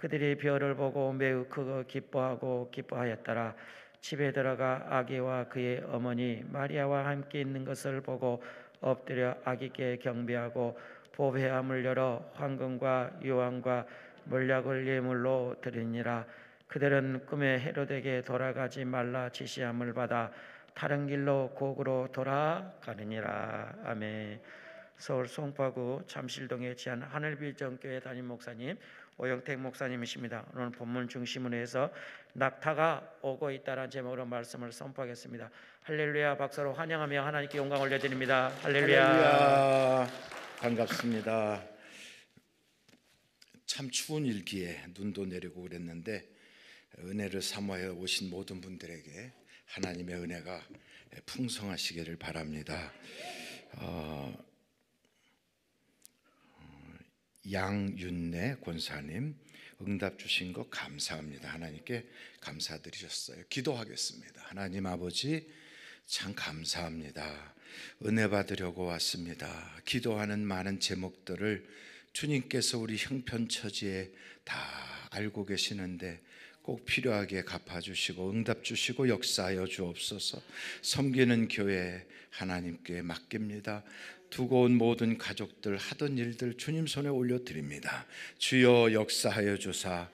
그들이 별을 보고 매우 크고 그 기뻐하고 기뻐하였더라. 집에 들어가 아기와 그의 어머니 마리아와 함께 있는 것을 보고 엎드려 아기께 경배하고 보배함을 열어 황금과 유황과 물약을 예물로 드리니라. 그들은 꿈에 헤로에게 돌아가지 말라 지시함을 받아 다른 길로 곡으로 돌아가느니라. 아멘. 서울 송파구 잠실동에 지한 하늘빌전교회 담임 목사님 오영택 목사님이십니다. 오늘 본문 중심으로 해서 낙타가 오고 있다는 제목으로 말씀을 선포하겠습니다. 할렐루야 박사로 환영하며 하나님께 영광 올려드립니다. 할렐루야. 할렐루야. 반갑습니다. 참 추운 일기에 눈도 내리고 그랬는데 은혜를 사모 오신 모든 분들에게 하나님의 은혜가 풍성하시기를 바랍니다. 어, 양윤내 권사님 응답 주신 거 감사합니다. 하나님께 감사드리셨어요. 기도하겠습니다. 하나님 아버지 참 감사합니다. 은혜 받으려고 왔습니다. 기도하는 많은 제목들을 주님께서 우리 형편처지에 다 알고 계시는데 꼭 필요하게 갚아주시고 응답 주시고 역사여 주옵소서 섬기는 교회 하나님께 맡깁니다 두고 온 모든 가족들 하던 일들 주님 손에 올려드립니다. 주여 역사하여 주사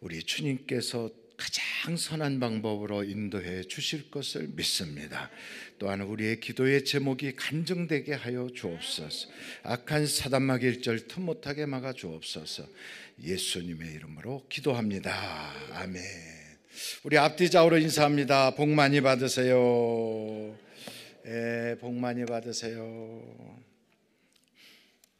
우리 주님께서 가장 선한 방법으로 인도해 주실 것을 믿습니다. 또한 우리의 기도의 제목이 간증되게 하여 주옵소서. 악한 사단마길절 틈 못하게 막아 주옵소서. 예수님의 이름으로 기도합니다. 아멘. 우리 앞뒤 좌우로 인사합니다. 복 많이 받으세요. 예, 복 많이 받으세요.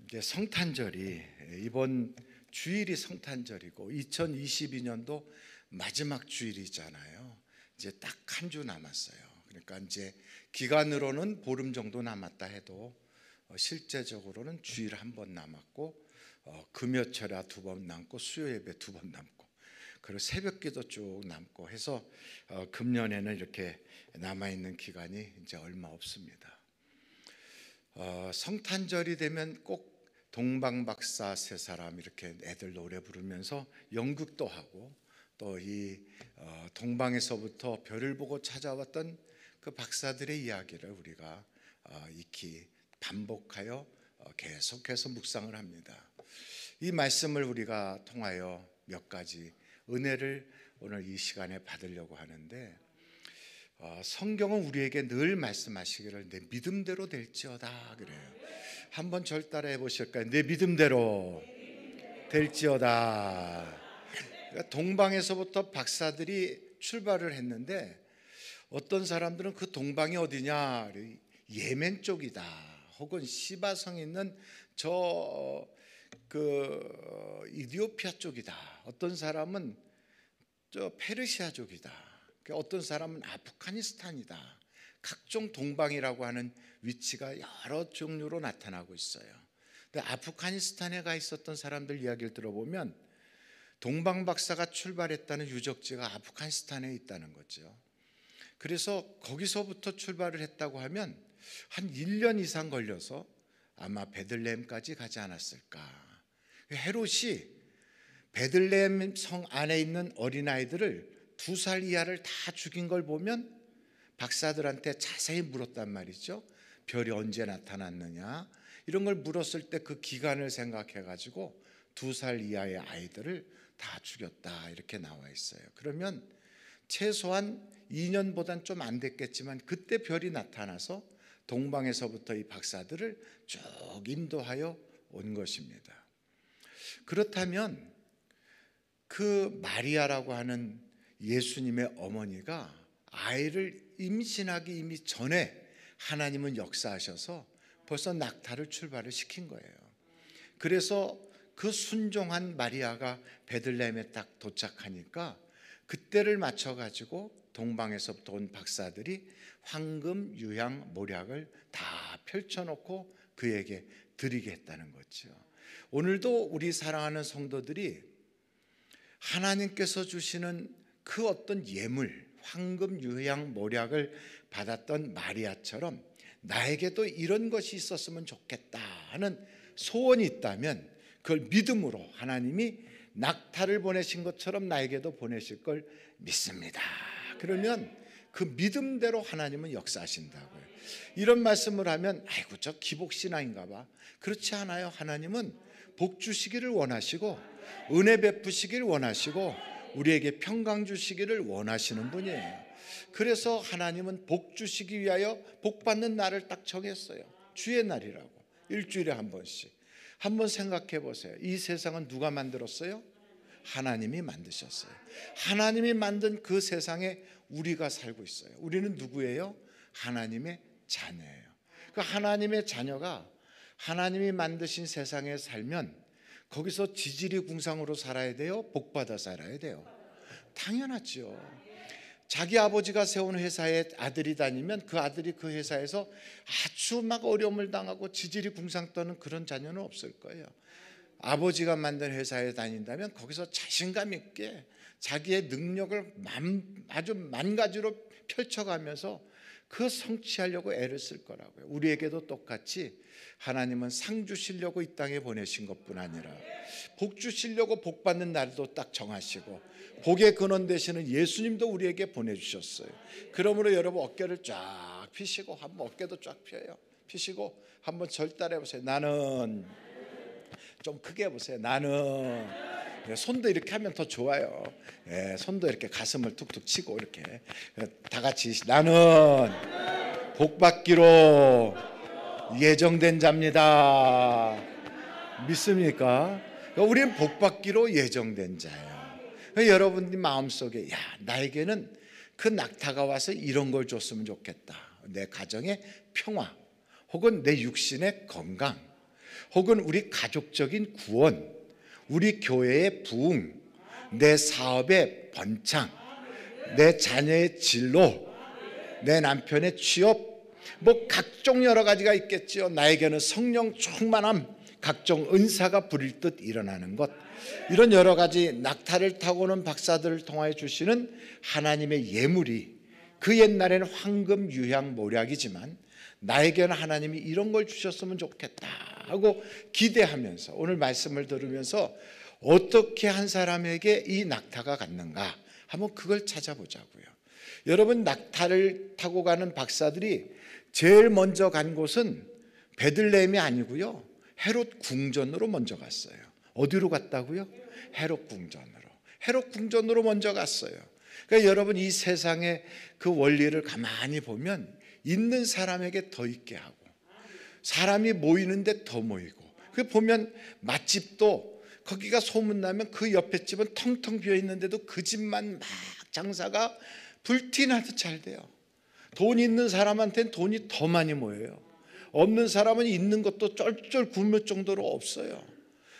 이제 성탄절이 예, 이번 주일이 성탄절이고 2022년도 마지막 주일이잖아요. 이제 딱 한 주 남았어요. 그러니까 이제 기간으로는 보름 정도 남았다 해도 어, 실제적으로는 주일 한 번 남았고 어, 금요철야 두번 남고 수요예배 두 번 남고 그리고 새벽기도 쭉 남고 해서 어, 금년에는 이렇게 남아 있는 기간이 이제 얼마 없습니다. 어, 성탄절이 되면 꼭 동방 박사 세 사람 이렇게 애들 노래 부르면서 연극도 하고 또이 어, 동방에서부터 별을 보고 찾아왔던 그 박사들의 이야기를 우리가 어, 익히 반복하여 어, 계속해서 묵상을 합니다. 이 말씀을 우리가 통하여 몇 가지 은혜를 오늘 이 시간에 받으려고 하는데 어, 성경은 우리에게 늘 말씀하시기를 내 믿음대로 될지어다 그래요. 한번 절 따라해 보실까요? 내 믿음대로 될지어다. 그러니까 동방에서부터 박사들이 출발을 했는데 어떤 사람들은 그 동방이 어디냐? 예멘 쪽이다. 혹은 시바성 있는 저그 이디오피아 쪽이다. 어떤 사람은 저 페르시아 쪽이다. 그 어떤 사람은 아프가니스탄이다. 각종 동방이라고 하는 위치가 여러 종류로 나타나고 있어요. 근데 아프가니스탄에 가 있었던 사람들 이야기를 들어보면 동방 박사가 출발했다는 유적지가 아프가니스탄에 있다는 거죠. 그래서 거기서부터 출발을 했다고 하면 한 1년 이상 걸려서 아마 베들레헴까지 가지 않았을까. 헤롯이 베들레헴 성 안에 있는 어린아이들을 두살 이하를 다 죽인 걸 보면 박사들한테 자세히 물었단 말이죠. 별이 언제 나타났느냐 이런 걸 물었을 때 그 기간을 생각해 가지고 두 살 이하의 아이들을 다 죽였다 이렇게 나와 있어요. 그러면 최소한 2년보단 좀 안 됐겠지만 그때 별이 나타나서 동방에서부터 이 박사들을 쭉 인도하여 온 것입니다. 그렇다면 그 마리아라고 하는 예수님의 어머니가 아이를 임신하기 이미 전에 하나님은 역사하셔서 벌써 낙타를 출발을 시킨 거예요. 그래서 그 순종한 마리아가 베들레헴에 딱 도착하니까 그때를 맞춰 가지고 동방에서부터 온 박사들이 황금 유향 모략을 다 펼쳐놓고 그에게 드리겠다는 거죠. 오늘도 우리 사랑하는 성도들이 하나님께서 주시는 그 어떤 예물, 황금, 유향, 모략을 받았던 마리아처럼 나에게도 이런 것이 있었으면 좋겠다 하는 소원이 있다면 그걸 믿음으로 하나님이 낙타를 보내신 것처럼 나에게도 보내실 걸 믿습니다. 그러면 그 믿음대로 하나님은 역사하신다고요. 이런 말씀을 하면 아이고 저 기복신앙인가 봐. 그렇지 않아요. 하나님은 복 주시기를 원하시고 은혜 베푸시기를 원하시고 우리에게 평강 주시기를 원하시는 분이에요. 그래서 하나님은 복 주시기 위하여 복 받는 날을 딱 정했어요. 주의 날이라고. 일주일에 한 번씩. 한번 생각해 보세요. 이 세상은 누가 만들었어요? 하나님이 만드셨어요. 하나님이 만든 그 세상에 우리가 살고 있어요. 우리는 누구예요? 하나님의 자녀예요. 그 하나님의 자녀가 하나님이 만드신 세상에 살면 거기서 지지리 궁상으로 살아야 돼요? 복받아 살아야 돼요? 당연하죠. 자기 아버지가 세운 회사에 아들이 다니면 그 아들이 그 회사에서 아주 막 어려움을 당하고 지지리 궁상 떠는 그런 자녀는 없을 거예요. 아버지가 만든 회사에 다닌다면 거기서 자신감 있게 자기의 능력을 만, 아주 만 가지로 펼쳐가면서 그 성취하려고 애를 쓸 거라고요. 우리에게도 똑같이 하나님은 상 주시려고 이 땅에 보내신 것뿐 아니라 복 주시려고 복 받는 날도 딱 정하시고 복의 근원 되시는 예수님도 우리에게 보내주셨어요. 그러므로 여러분 어깨를 쫙 피시고 한번 어깨도 쫙 펴요. 피시고 한번 절단해 보세요. 나는 좀 크게 보세요. 나는 예, 손도 이렇게 하면 더 좋아요. 예, 손도 이렇게 가슴을 툭툭 치고 이렇게 예, 다 같이 나는 복 받기로 예정된 자입니다. 믿습니까? 그러니까 우리는 복 받기로 예정된 자예요. 그러니까 여러분들 마음속에 야 나에게는 그 낙타가 와서 이런 걸 줬으면 좋겠다. 내 가정의 평화, 혹은 내 육신의 건강, 혹은 우리 가족적인 구원, 우리 교회의 부흥, 내 사업의 번창, 내 자녀의 진로, 내 남편의 취업, 뭐 각종 여러 가지가 있겠지요. 나에게는 성령 충만함, 각종 은사가 부릴 듯 일어나는 것. 이런 여러 가지 낙타를 타고는 박사들을 통하여 주시는 하나님의 예물이 그 옛날에는 황금, 유향, 모략이지만 나에게는 하나님이 이런 걸 주셨으면 좋겠다. 하고 기대하면서 오늘 말씀을 들으면서 어떻게 한 사람에게 이 낙타가 갔는가 한번 그걸 찾아보자고요. 여러분 낙타를 타고 가는 박사들이 제일 먼저 간 곳은 베들레헴이 아니고요. 헤롯 궁전으로 먼저 갔어요. 어디로 갔다고요? 헤롯 궁전으로. 헤롯 궁전으로 먼저 갔어요. 그러니까 여러분 이 세상의 그 원리를 가만히 보면 있는 사람에게 더 있게 하고 사람이 모이는데 더 모이고 그 보면 맛집도 거기가 소문나면 그 옆에 집은 텅텅 비어 있는데도 그 집만 막 장사가 불티나도잘 돼요. 돈 있는 사람한테는 돈이 더 많이 모여요. 없는 사람은 있는 것도 쫄쫄 굶을 정도로 없어요.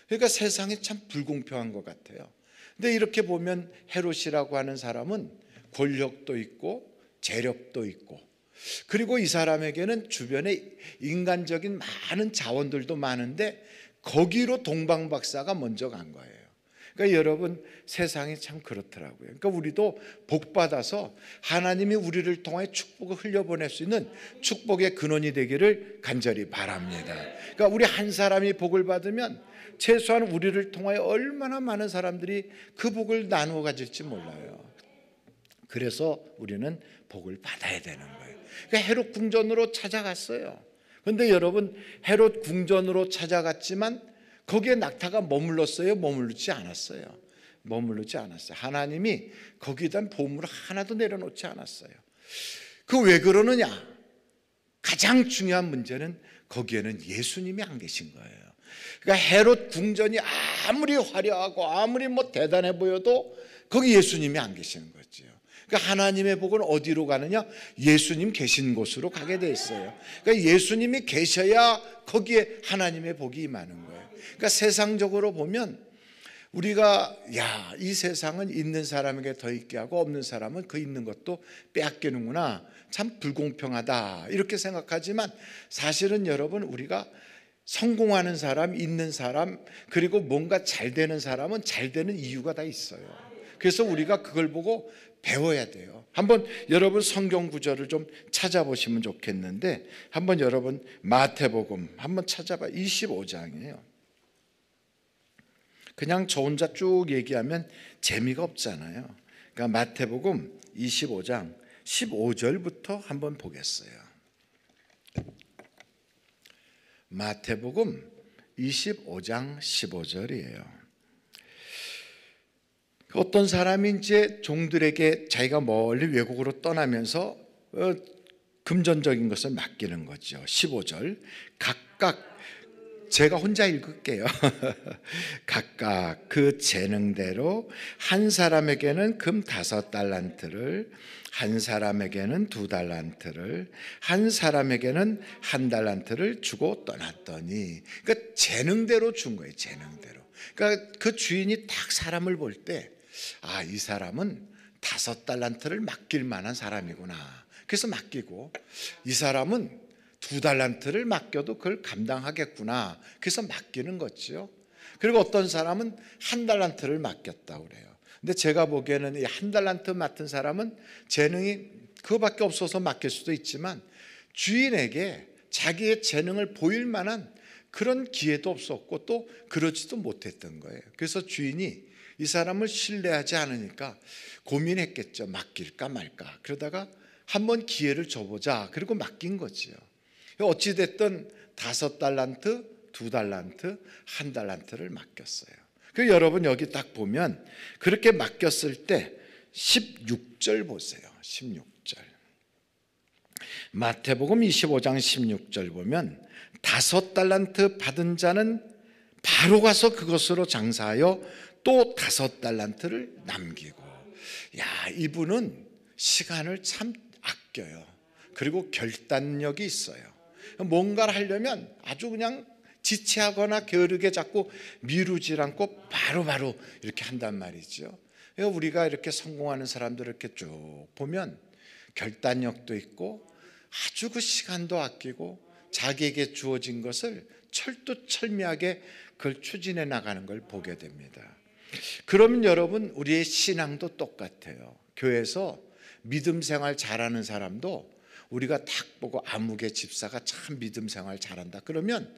그러니까 세상이 참 불공평한 것 같아요. 근데 이렇게 보면 헤롯이라고 하는 사람은 권력도 있고 재력도 있고 그리고 이 사람에게는 주변에 인간적인 많은 자원들도 많은데 거기로 동방 박사가 먼저 간 거예요. 그러니까 여러분 세상이 참 그렇더라고요. 그러니까 우리도 복 받아서 하나님이 우리를 통해 축복을 흘려보낼 수 있는 축복의 근원이 되기를 간절히 바랍니다. 그러니까 우리 한 사람이 복을 받으면 최소한 우리를 통해 얼마나 많은 사람들이 그 복을 나누어 가질지 몰라요. 그래서 우리는 복을 받아야 되는 거예요. 그 헤롯 궁전으로 찾아갔어요. 근데 여러분 헤롯 궁전으로 찾아갔지만 거기에 낙타가 머물렀어요. 머물르지 않았어요. 머물르지 않았어요. 하나님이 거기에 보물을 하나도 내려놓지 않았어요. 그 왜 그러느냐? 가장 중요한 문제는 거기에는 예수님이 안 계신 거예요. 그러니까 헤롯 궁전이 아무리 화려하고 아무리 뭐 대단해 보여도 거기 예수님이 안 계시는 거예요. 그러니까 하나님의 복은 어디로 가느냐? 예수님 계신 곳으로 가게 돼 있어요. 그러니까 예수님이 계셔야 거기에 하나님의 복이 임하 거예요. 그러니까 세상적으로 보면 우리가 야, 이 세상은 있는 사람에게 더 있게 하고 없는 사람은 그 있는 것도 빼앗기는구나. 참 불공평하다. 이렇게 생각하지만 사실은 여러분 우리가 성공하는 사람, 있는 사람, 그리고 뭔가 잘 되는 사람은 잘 되는 이유가 다 있어요. 그래서 우리가 그걸 보고 배워야 돼요. 한번 여러분 성경 구절을 좀 찾아보시면 좋겠는데 한번 여러분 마태복음 한번 찾아봐 25장이에요. 그냥 저 혼자 쭉 얘기하면 재미가 없잖아요. 그러니까 마태복음 25장 15절부터 한번 보겠어요. 마태복음 25장 15절이에요. 어떤 사람이 이제 종들에게 자기가 멀리 외국으로 떠나면서 어, 금전적인 것을 맡기는 거죠. 15절. 각각 제가 혼자 읽을게요. 각각 그 재능대로 한 사람에게는 금 다섯 달란트를, 한 사람에게는 두 달란트를, 한 사람에게는 한 달란트를 주고 떠났더니, 그러니까 재능대로 준 거예요. 재능대로. 그러니까 그 주인이 딱 사람을 볼때 아, 이 사람은 다섯 달란트를 맡길 만한 사람이구나. 그래서 맡기고 이 사람은 두 달란트를 맡겨도 그걸 감당하겠구나. 그래서 맡기는 거지요. 그리고 어떤 사람은 한 달란트를 맡겼다 고 그래요. 근데 제가 보기에는 이 한 달란트 맡은 사람은 재능이 그거밖에 없어서 맡길 수도 있지만 주인에게 자기의 재능을 보일 만한 그런 기회도 없었고 또 그러지도 못했던 거예요. 그래서 주인이 이 사람을 신뢰하지 않으니까 고민했겠죠. 맡길까 말까. 그러다가 한 번 기회를 줘보자. 그리고 맡긴 거지요. 어찌됐든 다섯 달란트, 두 달란트, 한 달란트를 맡겼어요. 그 여러분 여기 딱 보면 그렇게 맡겼을 때 16절 보세요. 16절. 마태복음 25장 16절 보면 다섯 달란트 받은 자는 바로 가서 그것으로 장사하여 또 다섯 달란트를 남기고 야 이분은 시간을 참 아껴요. 그리고 결단력이 있어요. 뭔가를 하려면 아주 그냥 지체하거나 게으르게 잡고 미루질 않고 바로바로 바로 이렇게 한단 말이죠. 우리가 이렇게 성공하는 사람들 이렇게 쭉 보면 결단력도 있고 아주 그 시간도 아끼고 자기에게 주어진 것을 철두철미하게 그걸 추진해 나가는 걸 보게 됩니다. 그러면 여러분 우리의 신앙도 똑같아요. 교회에서 믿음 생활 잘하는 사람도 우리가 탁 보고 아무개 집사가 참 믿음 생활 잘한다. 그러면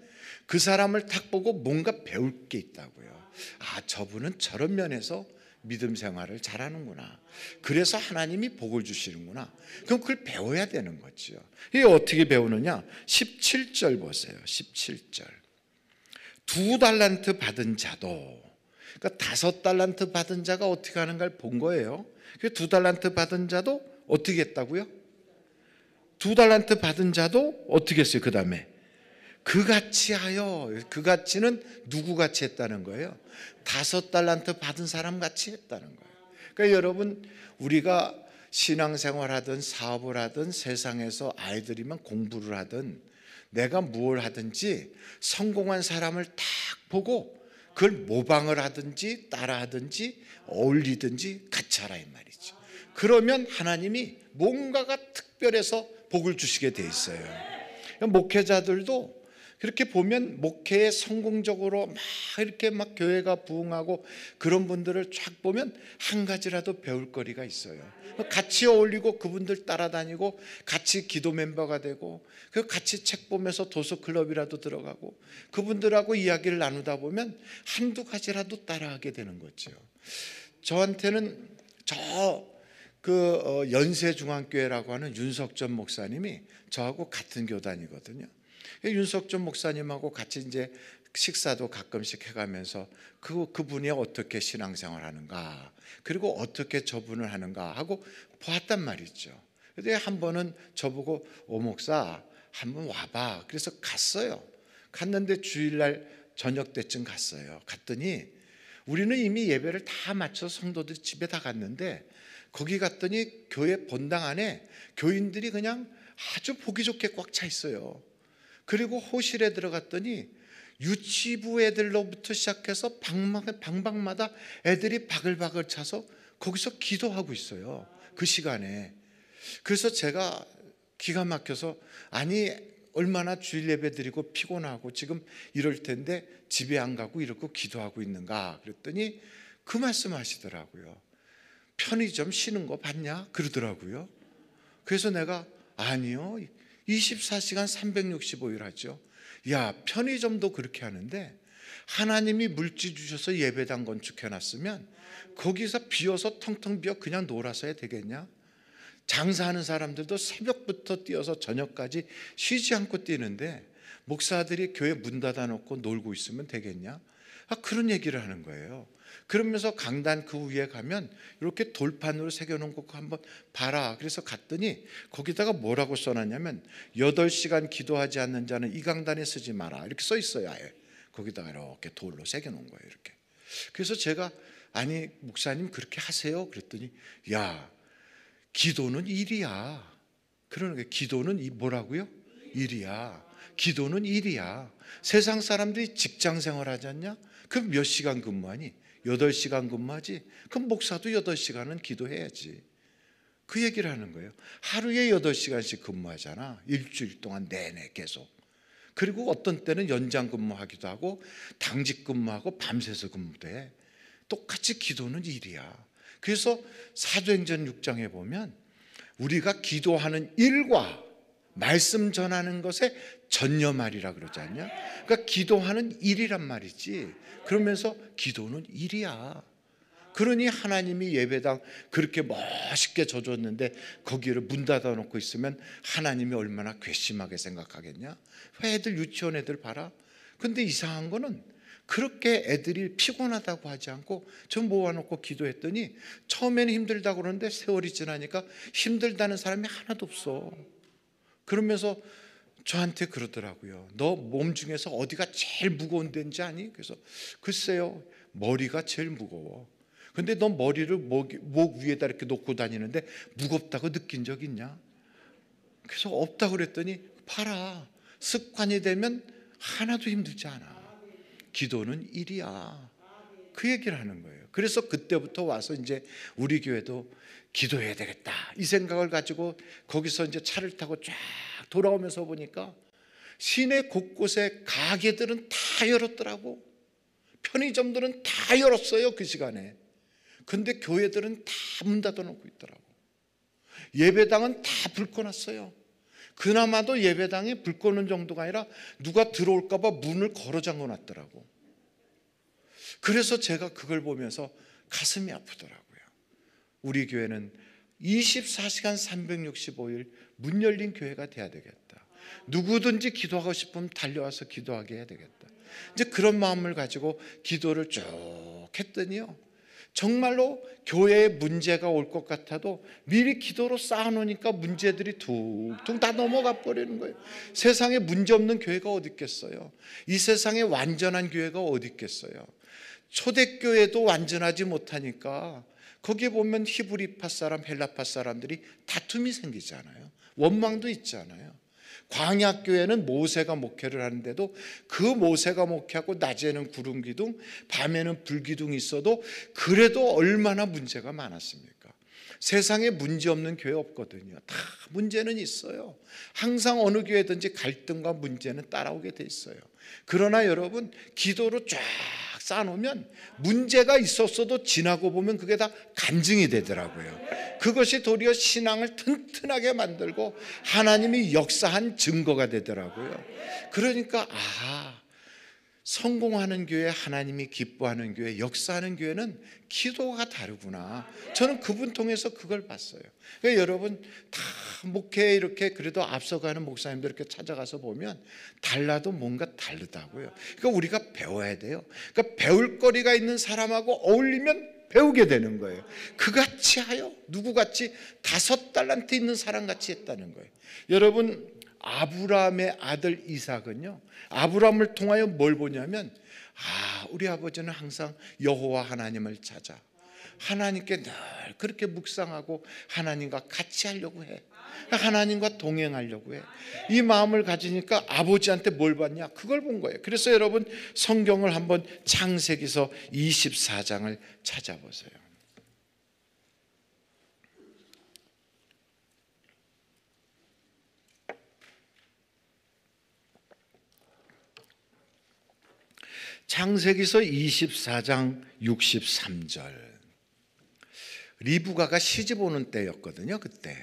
그 사람을 탁 보고 뭔가 배울 게 있다고요. 아, 저분은 저런 면에서 믿음 생활을 잘하는구나. 그래서 하나님이 복을 주시는구나. 그럼 그걸 배워야 되는 거지요. 이게 어떻게 배우느냐? 17절 보세요. 17절. 두 달란트 받은 자도 그러니까 다섯 달란트 받은 자가 어떻게 하는가를 본 거예요. 두 달란트 받은 자도 어떻게 했다고요? 두 달란트 받은 자도 어떻게 했어요? 그 다음에 그같이 하여 그같이는 누구같이 했다는 거예요? 다섯 달란트 받은 사람같이 했다는 거예요. 그러니까 여러분 우리가 신앙생활 하든 사업을 하든 세상에서 아이들이면 공부를 하든 내가 무엇 하든지 성공한 사람을 딱 보고 그걸 모방을 하든지 따라하든지 어울리든지 같이 하라 이 말이죠. 그러면 하나님이 뭔가가 특별해서 복을 주시게 돼 있어요. 목회자들도 그렇게 보면 목회에 성공적으로 막 이렇게 막 교회가 부흥하고 그런 분들을 쫙 보면 한 가지라도 배울 거리가 있어요. 같이 어울리고 그분들 따라다니고 같이 기도 멤버가 되고 그 같이 책 보면서 도서 클럽이라도 들어가고 그분들하고 이야기를 나누다 보면 한두 가지라도 따라하게 되는 거죠. 저한테는 저그 어, 연세중앙교회라고 하는 윤석전 목사님이 저하고 같은 교단이거든요. 윤석준 목사님하고 같이 이제 식사도 가끔씩 해가면서 그 그분이 어떻게 신앙생활하는가 그리고 어떻게 저분을 하는가 하고 보았단 말이죠. 근데 한 번은 저보고 오 목사 한 번 와봐. 그래서 갔어요. 갔는데 주일날 저녁 때쯤 갔어요. 갔더니 우리는 이미 예배를 다마쳐 성도들 집에 다 갔는데 거기 갔더니 교회 본당 안에 교인들이 그냥 아주 보기 좋게 꽉 차 있어요. 그리고 호실에 들어갔더니 유치부 애들로부터 시작해서 방방, 마다 애들이 바글바글 차서 거기서 기도하고 있어요. 그 시간에. 그래서 제가 기가 막혀서 아니 얼마나 주일 예배 드리고 피곤하고 지금 이럴 텐데 집에 안 가고 이렇게 기도하고 있는가 그랬더니 그 말씀 하시더라고요. 편의점 쉬는 거 봤냐? 그러더라고요. 그래서 내가 아니요. 24시간 365일 하죠. 야, 편의점도 그렇게 하는데 하나님이 물질 주셔서 예배당 건축해 놨으면 거기서 비어서 텅텅 비어 그냥 놀아서야 되겠냐? 장사하는 사람들도 새벽부터 뛰어서 저녁까지 쉬지 않고 뛰는데 목사들이 교회 문 닫아 놓고 놀고 있으면 되겠냐? 아, 그런 얘기를 하는 거예요. 그러면서 강단 그 위에 가면 이렇게 돌판으로 새겨놓은 거 한번 봐라. 그래서 갔더니 거기다가 뭐라고 써놨냐면 여덟 시간 기도하지 않는 자는 이 강단에 쓰지 마라. 이렇게 써 있어요. 아예. 거기다가 이렇게 돌로 새겨놓은 거예요. 이렇게. 그래서 제가 아니 목사님 그렇게 하세요. 그랬더니 야 기도는 일이야. 그러는 게 기도는 이 뭐라고요? 일이야. 기도는 일이야. 세상 사람들이 직장 생활 하지 않냐? 그럼 몇 시간 근무하니? 8시간 근무하지? 그럼 목사도 8시간은 기도해야지. 그 얘기를 하는 거예요. 하루에 8시간씩 근무하잖아. 일주일 동안 내내 계속. 그리고 어떤 때는 연장 근무하기도 하고 당직 근무하고 밤새서 근무도 해. 똑같이 기도는 일이야. 그래서 사도행전 6장에 보면 우리가 기도하는 일과 말씀 전하는 것에 전념하리라 그러지 않냐? 그러니까 기도하는 일이란 말이지. 그러면서 기도는 일이야. 그러니 하나님이 예배당 그렇게 멋있게 져줬는데 거기를 문 닫아 놓고 있으면 하나님이 얼마나 괘씸하게 생각하겠냐? 애들 유치원 애들 봐라. 근데 이상한 거는 그렇게 애들이 피곤하다고 하지 않고 좀 모아놓고 기도했더니 처음에는 힘들다고 그러는데 세월이 지나니까 힘들다는 사람이 하나도 없어. 그러면서 저한테 그러더라고요. 너 몸 중에서 어디가 제일 무거운 데인지 아니? 그래서 글쎄요. 머리가 제일 무거워. 근데 너 머리를 목, 목 위에다 이렇게 놓고 다니는데 무겁다고 느낀 적 있냐? 그래서 없다 그랬더니 봐라. 습관이 되면 하나도 힘들지 않아. 기도는 일이야. 그 얘기를 하는 거예요. 그래서 그때부터 와서 이제 우리 교회도 기도해야 되겠다. 이 생각을 가지고 거기서 이제 차를 타고 쫙 돌아오면서 보니까 시내 곳곳에 가게들은 다 열었더라고. 편의점들은 다 열었어요. 그 시간에. 근데 교회들은 다 문 닫아놓고 있더라고. 예배당은 다 불 꺼놨어요. 그나마도 예배당에 불 꺼는 정도가 아니라 누가 들어올까봐 문을 걸어 잠궈 놨더라고. 그래서 제가 그걸 보면서 가슴이 아프더라고요. 우리 교회는 24시간 365일 문 열린 교회가 돼야 되겠다. 누구든지 기도하고 싶으면 달려와서 기도하게 해야 되겠다. 이제 그런 마음을 가지고 기도를 쭉 했더니요. 정말로 교회에 문제가 올 것 같아도 미리 기도로 쌓아놓으니까 문제들이 툭툭 다 넘어가 버리는 거예요. 세상에 문제 없는 교회가 어디 있겠어요? 이 세상에 완전한 교회가 어디 있겠어요? 초대교회도 완전하지 못하니까 거기에 보면 히브리파 사람, 헬라파 사람들이 다툼이 생기잖아요. 원망도 있잖아요. 광야교회는 모세가 목회를 하는데도 그 모세가 목회하고 낮에는 구름 기둥, 밤에는 불 기둥이 있어도 그래도 얼마나 문제가 많았습니까? 세상에 문제 없는 교회 없거든요. 다 문제는 있어요. 항상 어느 교회든지 갈등과 문제는 따라오게 돼 있어요. 그러나 여러분 기도로 쫙 쌓아놓으면 문제가 있었어도 지나고 보면 그게 다 간증이 되더라고요. 그것이 도리어 신앙을 튼튼하게 만들고 하나님이 역사한 증거가 되더라고요. 그러니까, 아, 성공하는 교회, 하나님이 기뻐하는 교회, 역사하는 교회는 기도가 다르구나. 저는 그분 통해서 그걸 봤어요. 그러니까 여러분 다 목회 이렇게 그래도 앞서가는 목사님들 이렇게 찾아가서 보면 달라도 뭔가 다르다고요. 그러니까 우리가 배워야 돼요. 그러니까 배울 거리가 있는 사람하고 어울리면 배우게 되는 거예요. 그같이 하여 누구같이 다섯 달란트 있는 사람같이 했다는 거예요. 여러분 아브라함의 아들 이삭은요. 아브라함을 통하여 뭘 보냐면 아, 우리 아버지는 항상 여호와 하나님을 찾아 하나님께 늘 그렇게 묵상하고 하나님과 같이 하려고 해. 하나님과 동행하려고 해. 이 마음을 가지니까 아버지한테 뭘 받냐? 그걸 본 거예요. 그래서 여러분 성경을 한번 창세기서 24장을 찾아보세요. 창세기서 24장 63절. 리브가가 시집 오는 때였거든요. 그때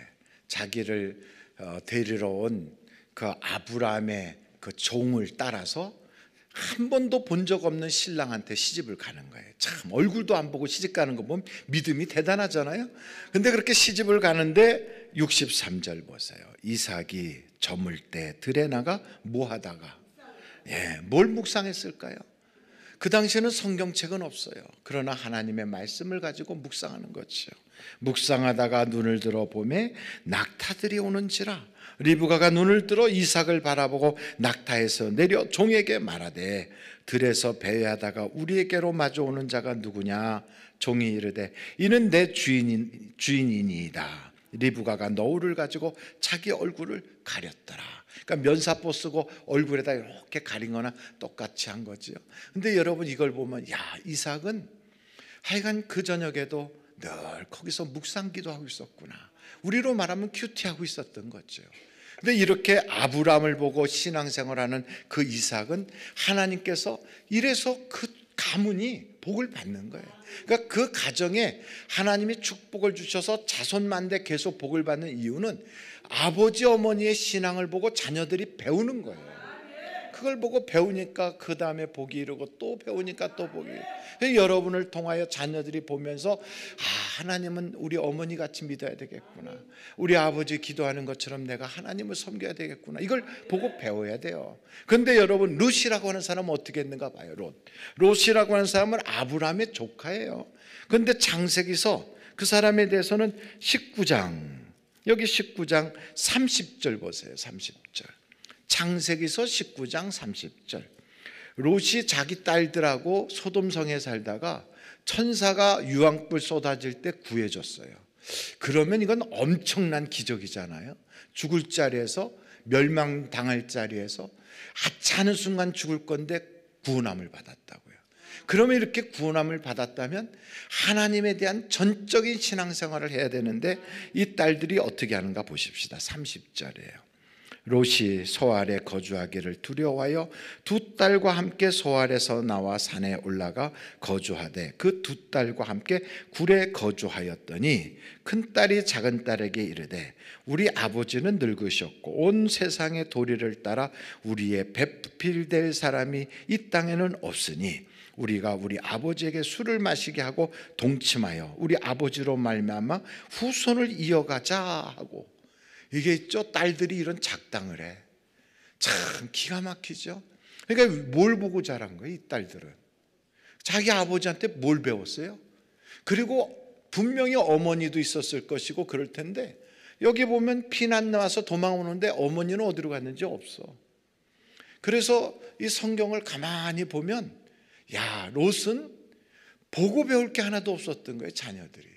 자기를 어, 데리러 온 그 아브라함의 그 종을 따라서 한 번도 본 적 없는 신랑한테 시집을 가는 거예요. 참 얼굴도 안 보고 시집 가는 거 보면 믿음이 대단하잖아요. 근데 그렇게 시집을 가는데 63절 보세요. 이삭이 저물 때드레 나가 뭐 하다가 예, 뭘 묵상했을까요? 그 당시에는 성경책은 없어요. 그러나 하나님의 말씀을 가지고 묵상하는 거지요. 묵상하다가 눈을 들어 보매 낙타들이 오는지라 리브가가 눈을 들어 이삭을 바라보고 낙타에서 내려 종에게 말하되 들에서 배회하다가 우리에게로 마주오는 자가 누구냐 종이 이르되 이는 내 주인인 주인이니이다. 리브가가 너울을 가지고 자기 얼굴을 가렸더라. 그러니까 면사포 쓰고 얼굴에다 이렇게 가린 거나 똑같이 한 거지요. 근데 여러분 이걸 보면 야, 이삭은 하여간 그 저녁에도 늘 거기서 묵상기도 하고 있었구나. 우리로 말하면 큐티하고 있었던 거죠. 근데 이렇게 아브람을 보고 신앙생활하는 그 이삭은 하나님께서 이래서 그 가문이 복을 받는 거예요. 그러니까 그 가정에 하나님이 축복을 주셔서 자손만대 계속 복을 받는 이유는 아버지 어머니의 신앙을 보고 자녀들이 배우는 거예요. 그걸 보고 배우니까 그 다음에 보기 이르고 또 배우니까 또 보기. 여러분을 통하여 자녀들이 보면서 아, 하나님은 우리 어머니 같이 믿어야 되겠구나. 우리 아버지 기도하는 것처럼 내가 하나님을 섬겨야 되겠구나. 이걸 보고 배워야 돼요. 근데 여러분 롯이라고 하는 사람은 어떻게 했는가 봐요. 롯. 롯이라고 하는 사람은 아브라함의 조카예요. 근데 장세기서 그 사람에 대해서는 19장 여기 19장 30절 보세요. 30절. 창세기서 19장 30절. 롯이 자기 딸들하고 소돔성에 살다가 천사가 유황불 쏟아질 때 구해줬어요. 그러면 이건 엄청난 기적이잖아요. 죽을 자리에서 멸망당할 자리에서 하찮은 순간 죽을 건데 구원함을 받았다고요. 그러면 이렇게 구원함을 받았다면 하나님에 대한 전적인 신앙생활을 해야 되는데 이 딸들이 어떻게 하는가 보십시다. 30절이에요. 롯이 소알에 거주하기를 두려워하여 두 딸과 함께 소알에서 나와 산에 올라가 거주하되 그 두 딸과 함께 굴에 거주하였더니 큰 딸이 작은 딸에게 이르되 우리 아버지는 늙으셨고 온 세상의 도리를 따라 우리의 배필될 사람이 이 땅에는 없으니 우리가 우리 아버지에게 술을 마시게 하고 동침하여 우리 아버지로 말미암아 후손을 이어가자 하고 이게 있죠? 딸들이 이런 작당을 해. 참 기가 막히죠. 그러니까 뭘 보고 자란 거예요, 이 딸들은? 자기 아버지한테 뭘 배웠어요? 그리고 분명히 어머니도 있었을 것이고 그럴 텐데 여기 보면 피난 나와서 도망오는데 어머니는 어디로 갔는지 없어. 그래서 이 성경을 가만히 보면 야, 롯은 보고 배울 게 하나도 없었던 거예요, 자녀들이.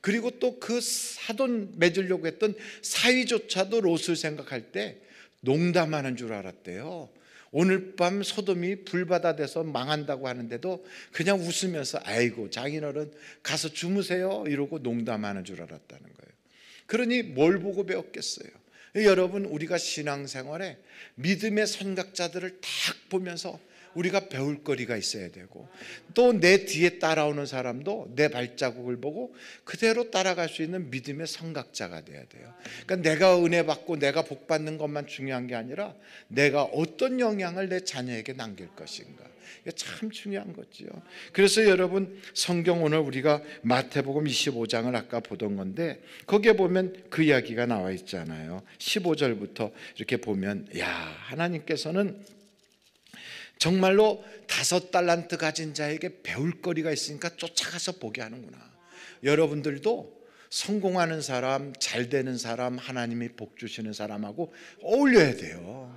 그리고 또 그 사돈 맺으려고 했던 사위조차도 롯을 생각할 때 농담하는 줄 알았대요. 오늘 밤 소돔이 불바다 돼서 망한다고 하는데도 그냥 웃으면서 아이고 장인어른 가서 주무세요 이러고 농담하는 줄 알았다는 거예요. 그러니 뭘 보고 배웠겠어요. 여러분 우리가 신앙생활에 믿음의 선각자들을 딱 보면서 우리가 배울 거리가 있어야 되고 또 내 뒤에 따라오는 사람도 내 발자국을 보고 그대로 따라갈 수 있는 믿음의 성각자가 돼야 돼요. 그러니까 내가 은혜 받고 내가 복 받는 것만 중요한 게 아니라 내가 어떤 영향을 내 자녀에게 남길 것인가. 참 중요한 거지요. 그래서 여러분 성경 오늘 우리가 마태복음 25장을 아까 보던 건데 거기에 보면 그 이야기가 나와 있잖아요. 15절부터 이렇게 보면 야 하나님께서는 정말로 다섯 달란트 가진 자에게 배울 거리가 있으니까 쫓아가서 보게 하는구나. 여러분들도 성공하는 사람, 잘 되는 사람, 하나님이 복 주시는 사람하고 어울려야 돼요.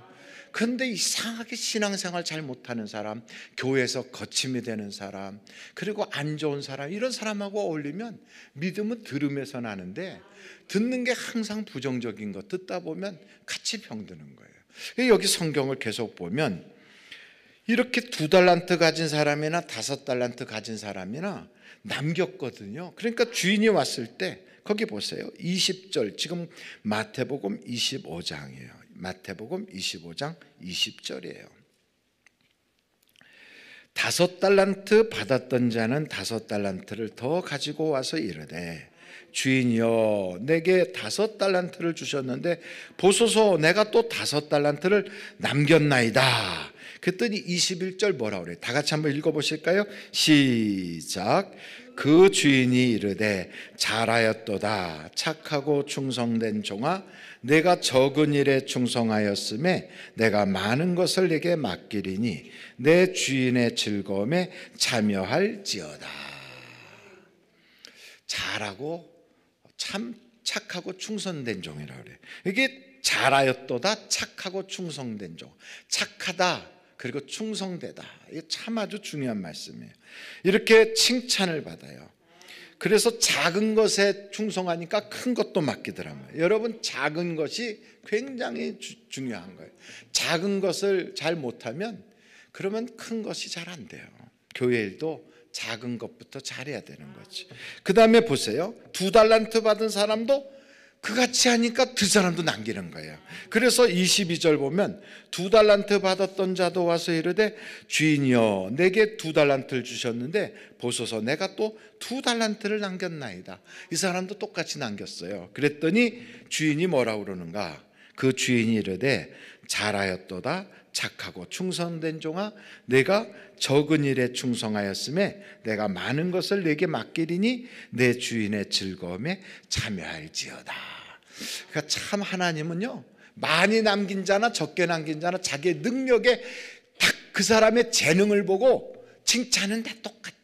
근데 이상하게 신앙생활 잘 못하는 사람, 교회에서 거침이 되는 사람, 그리고 안 좋은 사람, 이런 사람하고 어울리면 믿음은 들음에서 나는데 듣는 게 항상 부정적인 것, 듣다 보면 같이 병드는 거예요. 여기 성경을 계속 보면 이렇게 두 달란트 가진 사람이나 다섯 달란트 가진 사람이나 남겼거든요. 그러니까 주인이 왔을 때 거기 보세요. 20절 지금 마태복음 25장이에요. 마태복음 25장 20절이에요. 다섯 달란트 받았던 자는 다섯 달란트를 더 가지고 와서 이르되 주인이여 내게 다섯 달란트를 주셨는데 보소서 내가 또 다섯 달란트를 남겼나이다. 그랬더니 21절 뭐라 그래다 같이 한번 읽어보실까요? 시작. 그 주인이 이르되 잘하였도다 착하고 충성된 종아 내가 적은 일에 충성하였음에 내가 많은 것을 내게 맡기리니 내 주인의 즐거움에 참여할지어다 잘하고 참 착하고 충성된 종이라 그래 이게 잘하였도다 착하고 충성된 종 착하다 그리고 충성되다. 이게 참 아주 중요한 말씀이에요. 이렇게 칭찬을 받아요. 그래서 작은 것에 충성하니까 큰 것도 맡기더라고요. 여러분 작은 것이 굉장히 주, 중요한 거예요. 작은 것을 잘 못하면 그러면 큰 것이 잘 안 돼요. 교회 일도 작은 것부터 잘해야 되는 거지. 그 다음에 보세요. 두 달란트 받은 사람도 그같이 하니까 두 사람도 남기는 거예요. 그래서 22절 보면 두 달란트 받았던 자도 와서 이르되 주인이여 내게 두 달란트를 주셨는데 보소서 내가 또 두 달란트를 남겼나이다. 이 사람도 똑같이 남겼어요. 그랬더니 주인이 뭐라 그러는가? 그 주인이 이르되 잘하였도다 착하고 충성된 종아 내가 적은 일에 충성하였음에 내가 많은 것을 내게 맡기리니 내 주인의 즐거움에 참여할지어다. 그러니까 참 하나님은요. 많이 남긴 자나 적게 남긴 자나 자기의 능력에 딱 그 사람의 재능을 보고 칭찬은 다 똑같아.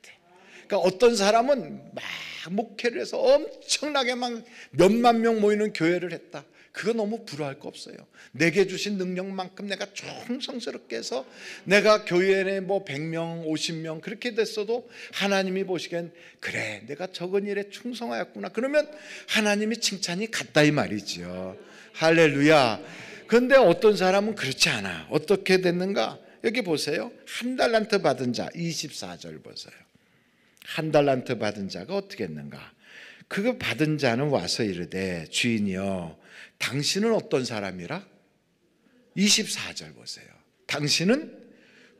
그러니까 어떤 사람은 막 목회를 해서 엄청나게 막 몇만 명 모이는 교회를 했다. 그거 너무 불화할 거 없어요. 내게 주신 능력만큼 내가 충성스럽게 해서 내가 교회에 뭐 100명, 50명 그렇게 됐어도 하나님이 보시기엔 그래, 내가 적은 일에 충성하였구나. 그러면 하나님이 칭찬이 갔다이 말이지요. 할렐루야. 그런데 어떤 사람은 그렇지 않아. 어떻게 됐는가? 여기 보세요. 한 달란트 받은 자 24절 보세요. 한 달란트 받은 자가 어떻게 했는가? 그거 받은 자는 와서 이르되 주인이여 당신은 어떤 사람이라? 24절 보세요. 당신은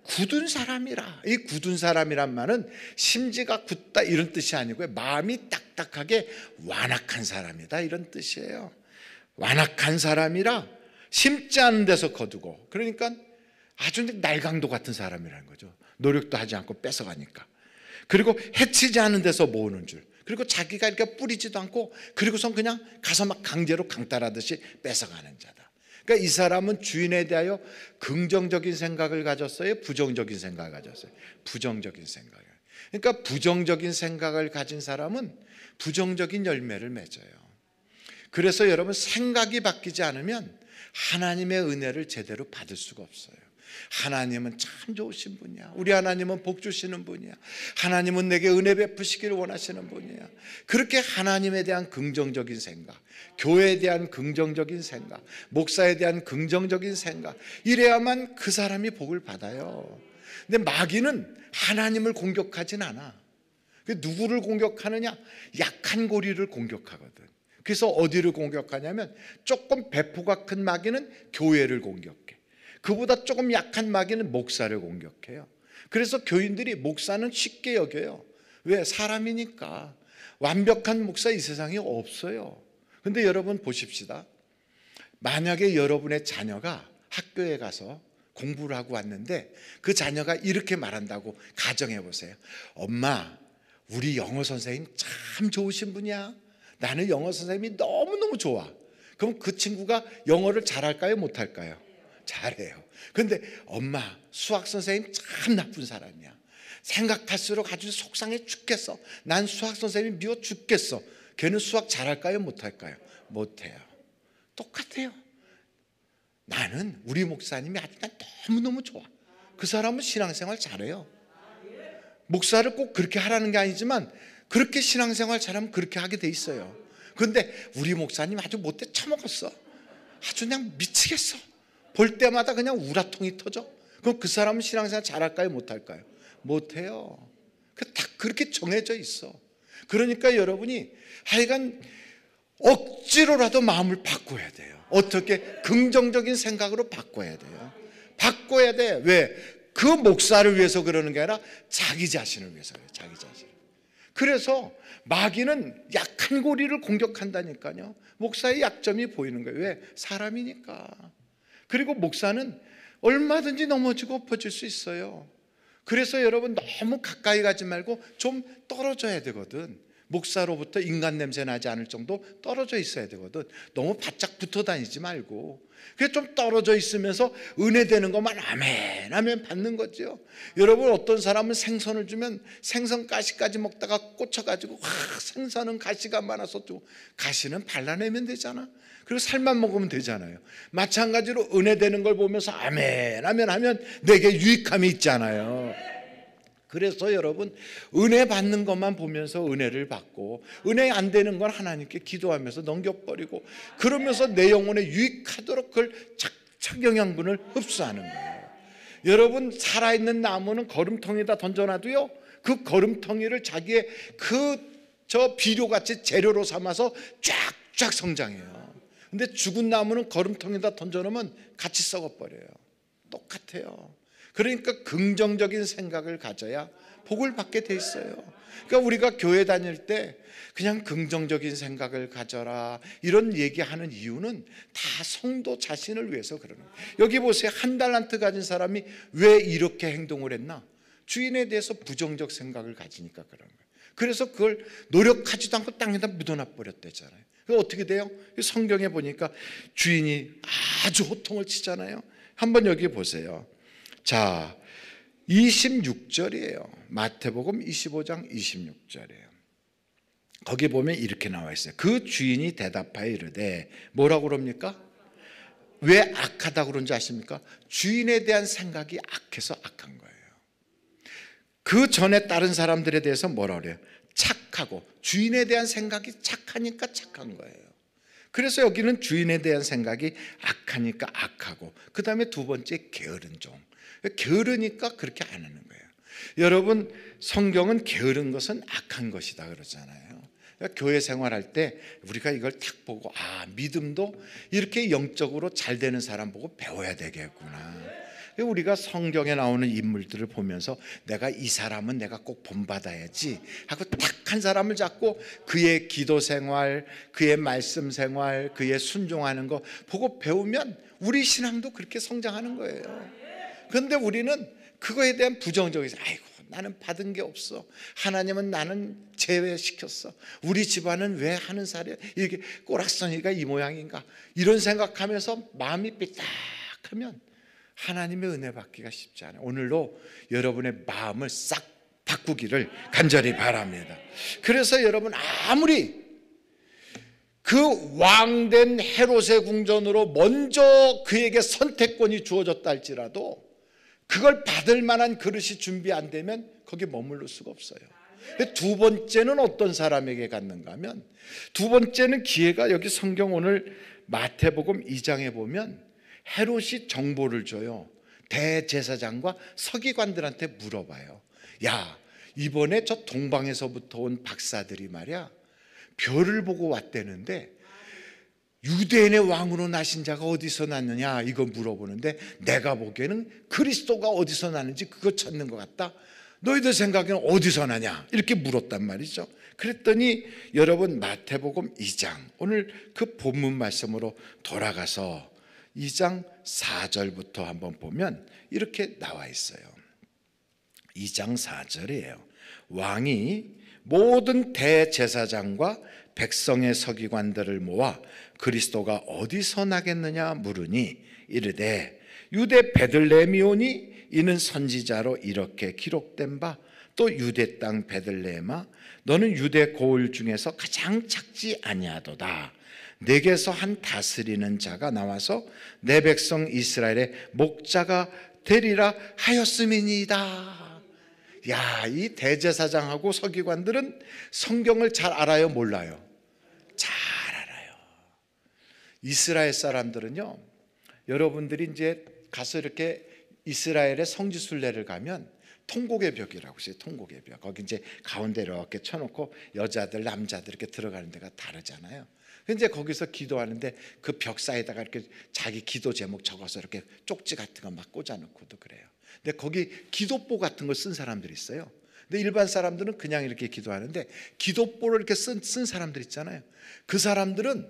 굳은 사람이라. 이 굳은 사람이란 말은 심지가 굳다 이런 뜻이 아니고 마음이 딱딱하게 완악한 사람이다 이런 뜻이에요. 완악한 사람이라 심지 않은 데서 거두고 그러니까 아주 날강도 같은 사람이라는 거죠. 노력도 하지 않고 뺏어가니까. 그리고 해치지 않은 데서 모으는 줄. 그리고 자기가 이렇게 뿌리지도 않고 그리고선 그냥 가서 막 강제로 강탈하듯이 뺏어가는 자다. 그러니까 이 사람은 주인에 대하여 긍정적인 생각을 가졌어요? 부정적인 생각을 가졌어요? 부정적인 생각을. 그러니까 부정적인 생각을 가진 사람은 부정적인 열매를 맺어요. 그래서 여러분 생각이 바뀌지 않으면 하나님의 은혜를 제대로 받을 수가 없어요. 하나님은 참 좋으신 분이야. 우리 하나님은 복 주시는 분이야. 하나님은 내게 은혜 베푸시기를 원하시는 분이야. 그렇게 하나님에 대한 긍정적인 생각, 교회에 대한 긍정적인 생각, 목사에 대한 긍정적인 생각, 이래야만 그 사람이 복을 받아요. 근데 마귀는 하나님을 공격하진 않아. 그 누구를 공격하느냐? 약한 고리를 공격하거든. 그래서 어디를 공격하냐면 조금 배포가 큰 마귀는 교회를 공격해. 그보다 조금 약한 마귀는 목사를 공격해요. 그래서 교인들이 목사는 쉽게 여겨요. 왜? 사람이니까. 완벽한 목사 이 세상에 없어요. 근데 여러분 보십시다. 만약에 여러분의 자녀가 학교에 가서 공부를 하고 왔는데 그 자녀가 이렇게 말한다고 가정해 보세요. 엄마, 우리 영어 선생님 참 좋으신 분이야. 나는 영어 선생님이 너무너무 좋아. 그럼 그 친구가 영어를 잘할까요? 못할까요? 잘해요. 근데 엄마 수학 선생님 참 나쁜 사람이야. 생각할수록 아주 속상해 죽겠어. 난 수학 선생님이 미워 죽겠어. 걔는 수학 잘할까요? 못할까요? 못해요. 똑같아요. 나는 우리 목사님이 아주 난 너무너무 좋아. 그 사람은 신앙생활 잘해요. 목사를 꼭 그렇게 하라는 게 아니지만 그렇게 신앙생활 잘하면 그렇게 하게 돼 있어요. 근데 우리 목사님 아주 못해 처먹었어. 아주 그냥 미치겠어. 볼 때마다 그냥 우라통이 터져. 그럼 그 사람은 신앙생활 잘할까요? 못할까요? 못해요. 그 다 그렇게 정해져 있어. 그러니까 여러분이 하여간 억지로라도 마음을 바꿔야 돼요. 어떻게? 긍정적인 생각으로 바꿔야 돼요. 바꿔야 돼. 왜? 그 목사를 위해서 그러는 게 아니라 자기 자신을 위해서 그래요. 자기 자신. 그래서 마귀는 약한 고리를 공격한다니까요. 목사의 약점이 보이는 거예요. 왜? 사람이니까. 그리고 목사는 얼마든지 넘어지고 엎어질 수 있어요. 그래서 여러분 너무 가까이 가지 말고 좀 떨어져야 되거든. 목사로부터 인간 냄새 나지 않을 정도 떨어져 있어야 되거든. 너무 바짝 붙어 다니지 말고. 그래서 좀 떨어져 있으면서 은혜 되는 것만 아멘, 아멘 받는 거지요. 여러분 어떤 사람은 생선을 주면 생선 가시까지 먹다가 꽂혀가지고, 확 생선은 가시가 많아서 또 가시는 발라내면 되잖아. 그리고 살만 먹으면 되잖아요. 마찬가지로 은혜 되는 걸 보면서 아멘, 아멘 하면 내게 유익함이 있잖아요. 그래서 여러분 은혜 받는 것만 보면서 은혜를 받고 은혜 안 되는 건 하나님께 기도하면서 넘겨버리고 그러면서 내 영혼에 유익하도록 그걸 착착 영양분을 흡수하는 거예요. 여러분 살아있는 나무는 거름통에다 던져놔도요 그 거름텅이를 자기의 그 저 비료같이 재료로 삼아서 쫙쫙 성장해요. 근데 죽은 나무는 거름통에다 던져놓으면 같이 썩어버려요. 똑같아요. 그러니까 긍정적인 생각을 가져야 복을 받게 돼 있어요. 그러니까 우리가 교회 다닐 때 그냥 긍정적인 생각을 가져라 이런 얘기하는 이유는 다 성도 자신을 위해서 그러는 거예요. 여기 보세요. 한 달란트 가진 사람이 왜 이렇게 행동을 했나? 주인에 대해서 부정적 생각을 가지니까 그런 거예요. 그래서 그걸 노력하지도 않고 땅에다 묻어놔 버렸대잖아요. 그 어떻게 돼요? 성경에 보니까 주인이 아주 호통을 치잖아요. 한번 여기 보세요. 자, 26절이에요. 마태복음 25장 26절이에요. 거기 보면 이렇게 나와 있어요. 그 주인이 대답하여 이르되 뭐라고 그럽니까? 왜악하다 그런지 아십니까? 주인에 대한 생각이 악해서 악한 거예요. 그 전에 다른 사람들에 대해서 뭐라 그래요? 착하고 주인에 대한 생각이 착하니까 착한 거예요. 그래서 여기는 주인에 대한 생각이 악하니까 악하고 그 다음에 두 번째 게으른 종. 게으르니까 그렇게 안 하는 거예요. 여러분 성경은 게으른 것은 악한 것이다 그러잖아요. 그러니까 교회 생활할 때 우리가 이걸 탁 보고 아 믿음도 이렇게 영적으로 잘 되는 사람 보고 배워야 되겠구나. 우리가 성경에 나오는 인물들을 보면서 내가 이 사람은 내가 꼭 본받아야지 하고 딱 한 사람을 잡고 그의 기도 생활, 그의 말씀 생활, 그의 순종하는 거 보고 배우면 우리 신앙도 그렇게 성장하는 거예요. 그런데 우리는 그거에 대한 부정적인 아이고 나는 받은 게 없어. 하나님은 나는 제외시켰어. 우리 집안은 왜 하는 사례? 이렇게 꼬락서니가 이 모양인가? 이런 생각하면서 마음이 삐딱하면 하나님의 은혜 받기가 쉽지 않아요. 오늘도 여러분의 마음을 싹 바꾸기를 간절히 바랍니다. 그래서 여러분 아무리 그 왕된 헤롯의 궁전으로 먼저 그에게 선택권이 주어졌다 할지라도 그걸 받을 만한 그릇이 준비 안 되면 거기 머물러 수가 없어요. 두 번째는 어떤 사람에게 갔는가 하면 두 번째는 기회가 여기 성경 오늘 마태복음 2장에 보면 헤롯이 정보를 줘요. 대제사장과 서기관들한테 물어봐요. 야, 이번에 저 동방에서부터 온 박사들이 말이야. 별을 보고 왔대는데 유대인의 왕으로 나신 자가 어디서 났느냐 이거 물어보는데 내가 보기에는 그리스도가 어디서 나는지 그거 찾는 것 같다. 너희들 생각에는 어디서 나냐 이렇게 물었단 말이죠. 그랬더니 여러분 마태복음 2장 오늘 그 본문 말씀으로 돌아가서 2장 4절부터 한번 보면 이렇게 나와 있어요. 2장 4절이에요. 왕이 모든 대제사장과 백성의 서기관들을 모아 그리스도가 어디서 나겠느냐 물으니 이르되 유대 베들레미온이 이는 선지자로 이렇게 기록된 바 또 유대 땅 베들레마 너는 유대 고을 중에서 가장 작지 아니하도다 내게서 한 다스리는 자가 나와서 내 백성 이스라엘의 목자가 되리라 하였음이니이다. 야, 이 대제사장하고 서기관들은 성경을 잘 알아요, 몰라요? 잘 알아요. 이스라엘 사람들은요. 여러분들이 이제 가서 이렇게 이스라엘의 성지 순례를 가면 통곡의 벽이라고 있어요. 통곡의 벽. 거기 이제 가운데 이렇게 쳐놓고 여자들 남자들 이렇게 들어가는 데가 다르잖아요. 이제 거기서 기도하는데 그 벽 사이에다가 이렇게 자기 기도 제목 적어서 이렇게 쪽지 같은 거 막 꽂아놓고도 그래요. 근데 거기 기도보 같은 걸 쓴 사람들이 있어요. 근데 일반 사람들은 그냥 이렇게 기도하는데 기도보를 이렇게 쓴, 쓴 사람들 있잖아요. 그 사람들은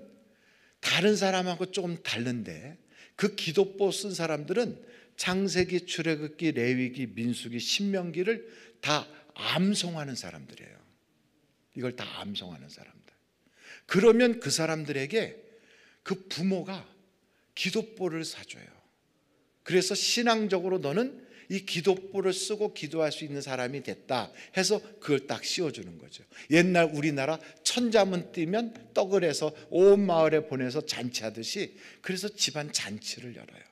다른 사람하고 조금 다른데 그 기도보 쓴 사람들은 창세기, 출애굽기, 레위기, 민수기, 신명기를 다 암송하는 사람들이에요. 이걸 다 암송하는 사람. 그러면 그 사람들에게 그 부모가 기도볼를 사줘요. 그래서 신앙적으로 너는 이기도볼를 쓰고 기도할 수 있는 사람이 됐다 해서 그걸 딱 씌워주는 거죠. 옛날 우리나라 천자문 뛰면 떡을 해서 온 마을에 보내서 잔치하듯이 그래서 집안 잔치를 열어요.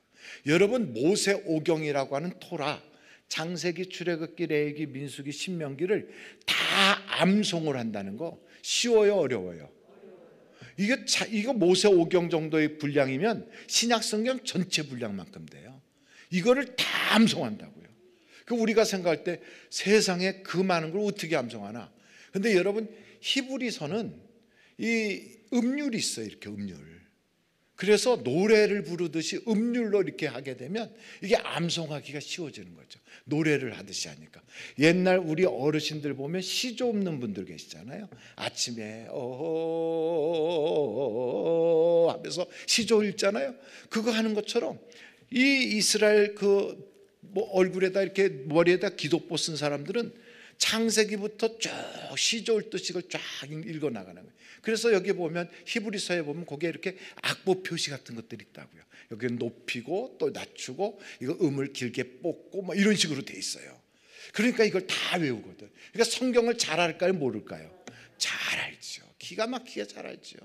여러분 모세 오경이라고 하는 토라 장세기 출애굽기 레위기 민수기 신명기를 다 암송을 한다는 거 쉬워요 어려워요. 이거, 이거 모세 오경 정도의 분량이면 신약 성경 전체 분량만큼 돼요. 이거를 다 암송한다고요. 그 우리가 생각할 때 세상에 그 많은 걸 어떻게 암송하나. 근데 여러분 히브리서는 이 음률이 있어요. 이렇게 음률. 그래서 노래를 부르듯이 음률로 이렇게 하게 되면 이게 암송하기가 쉬워지는 거죠. 노래를 하듯이 하니까. 옛날 우리 어르신들 보면 시조 없는 분들 계시잖아요. 아침에 어 하면서 시조 읽잖아요. 그거 하는 것처럼 이 이스라엘 그 뭐 얼굴에다 이렇게 머리에다 기독보 쓴 사람들은 창세기부터 쭉 시조울 뜻식을 쫙 읽어 나가는 거예요. 그래서 여기 보면 히브리서에 보면 거기에 이렇게 악보 표시 같은 것들이 있다고요. 여기 높이고 또 낮추고 이거 음을 길게 뽑고 막 뭐 이런 식으로 돼 있어요. 그러니까 이걸 다 외우거든. 그러니까 성경을 잘 알까요, 모를까요? 잘 알죠. 기가 막히게 잘 알죠.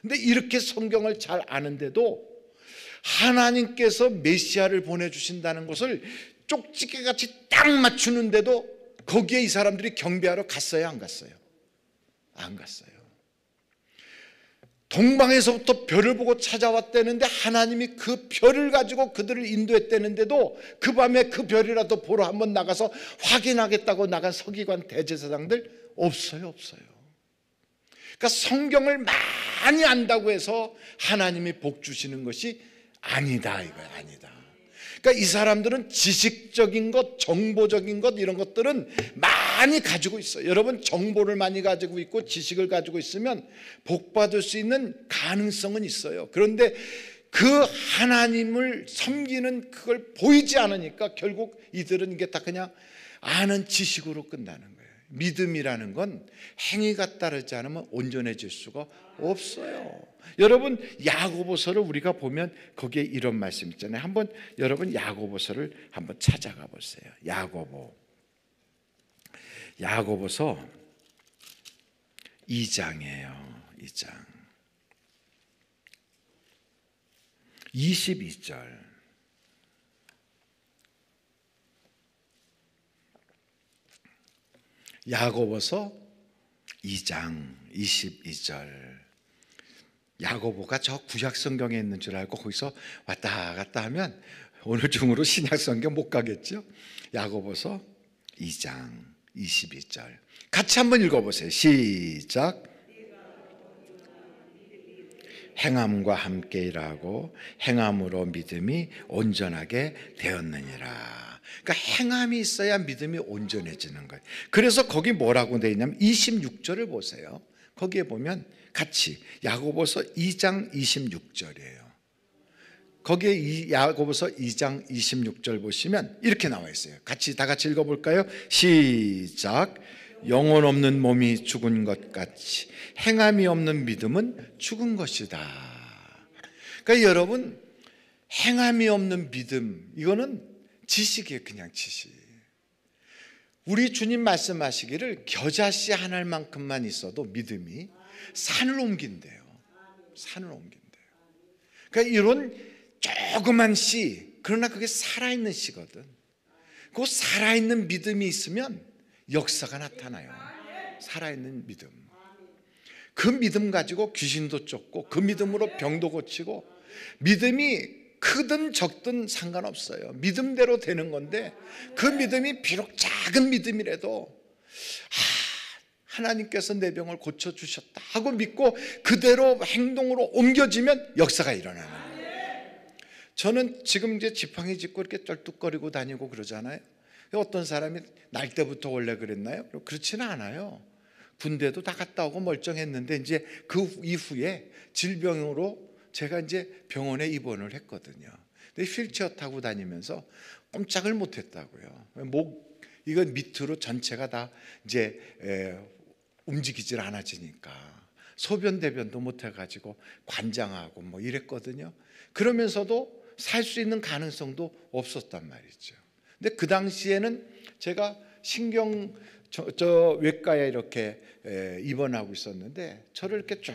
근데 이렇게 성경을 잘 아는데도 하나님께서 메시아를 보내주신다는 것을 쪽지게 같이 딱 맞추는데도 거기에 이 사람들이 경배하러 갔어요, 안 갔어요? 안 갔어요. 동방에서부터 별을 보고 찾아왔다는데 하나님이 그 별을 가지고 그들을 인도했다는데도 그 밤에 그 별이라도 보러 한번 나가서 확인하겠다고 나간 서기관 대제사장들 없어요, 없어요. 그러니까 성경을 많이 안다고 해서 하나님이 복 주시는 것이 아니다, 이거야, 아니다. 그러니까 이 사람들은 지식적인 것, 정보적인 것 이런 것들은 많이 가지고 있어요. 여러분 정보를 많이 가지고 있고 지식을 가지고 있으면 복 받을 수 있는 가능성은 있어요. 그런데 그 하나님을 섬기는 그걸 보이지 않으니까 결국 이들은 이게 다 그냥 아는 지식으로 끝나는 거예요. 믿음이라는 건 행위가 따르지 않으면 온전해질 수가 없어요. 여러분 야고보서를 우리가 보면 거기에 이런 말씀 있잖아요. 한번 여러분 야고보서를 한번 찾아가 보세요. 야고보. 야고보서 2장이에요. 2장. 22절. 야고보서 2장 22절 야고보가 저 구약 성경에 있는 줄 알고 거기서 왔다 갔다 하면 오늘 중으로 신약 성경 못 가겠죠? 야고보서 2장 22절. 같이 한번 읽어 보세요. 시작. 행함과 함께 일하고 행함으로 믿음이 온전하게 되었느니라. 그러니까 행함이 있어야 믿음이 온전해지는 거예요. 그래서 거기 뭐라고 돼 있냐면 26절을 보세요. 거기에 보면 같이 야고보서 2장 26절이에요. 거기에 이 야고보서 2장 26절 보시면 이렇게 나와 있어요. 같이 다 같이 읽어 볼까요? 시작. 영혼 없는 몸이 죽은 것 같이 행함이 없는 믿음은 죽은 것이다. 그러니까 여러분 행함이 없는 믿음 이거는 지식이에요. 그냥 지식. 우리 주님 말씀하시기를 겨자씨 하나만큼만 있어도 믿음이 산을 옮긴대요. 산을 옮긴대요. 그러니까 이런 조그만 씨, 그러나 그게 살아있는 씨거든. 그 살아있는 믿음이 있으면 역사가 나타나요. 살아있는 믿음. 그 믿음 가지고 귀신도 쫓고, 그 믿음으로 병도 고치고, 믿음이 크든 적든 상관없어요. 믿음대로 되는 건데 그 믿음이 비록 작은 믿음이라도 아, 하나님께서 내 병을 고쳐 주셨다 하고 믿고 그대로 행동으로 옮겨지면 역사가 일어나는 거예요. 저는 지금 이제 지팡이 짚고 이렇게 쩔뚝거리고 다니고 그러잖아요. 어떤 사람이 날 때부터 원래 그랬나요? 그렇지는 않아요. 군대도 다 갔다 오고 멀쩡했는데 이제 그 이후에 질병으로 제가 이제 병원에 입원을 했거든요. 근데 휠체어 타고 다니면서 꼼짝을 못 했다고요. 목 이건 밑으로 전체가 다 이제 움직이질 않아지니까 소변 대변도 못 해가지고 관장하고 뭐 이랬거든요. 그러면서도 살 수 있는 가능성도 없었단 말이죠. 근데 그 당시에는 제가 신경 저, 저 외과에 이렇게 에, 입원하고 있었는데 저를 이렇게 쭉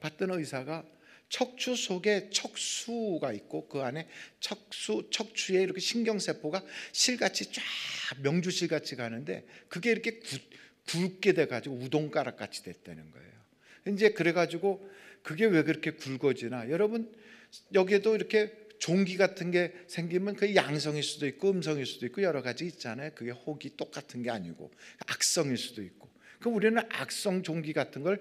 봤던 의사가 척추 속에 척수가 있고 그 안에 척수 척추에 이렇게 신경세포가 실같이 쫙 명주실같이 가는데 그게 이렇게 굳 굵게 돼가지고 우동가락 같이 됐다는 거예요. 이제 그래가지고 그게 왜 그렇게 굵어지나? 여러분 여기에도 이렇게 종기 같은 게 생기면 그 양성일 수도 있고 음성일 수도 있고 여러 가지 있잖아요. 그게 혹이 똑같은 게 아니고 악성일 수도 있고. 그럼 우리는 악성 종기 같은 걸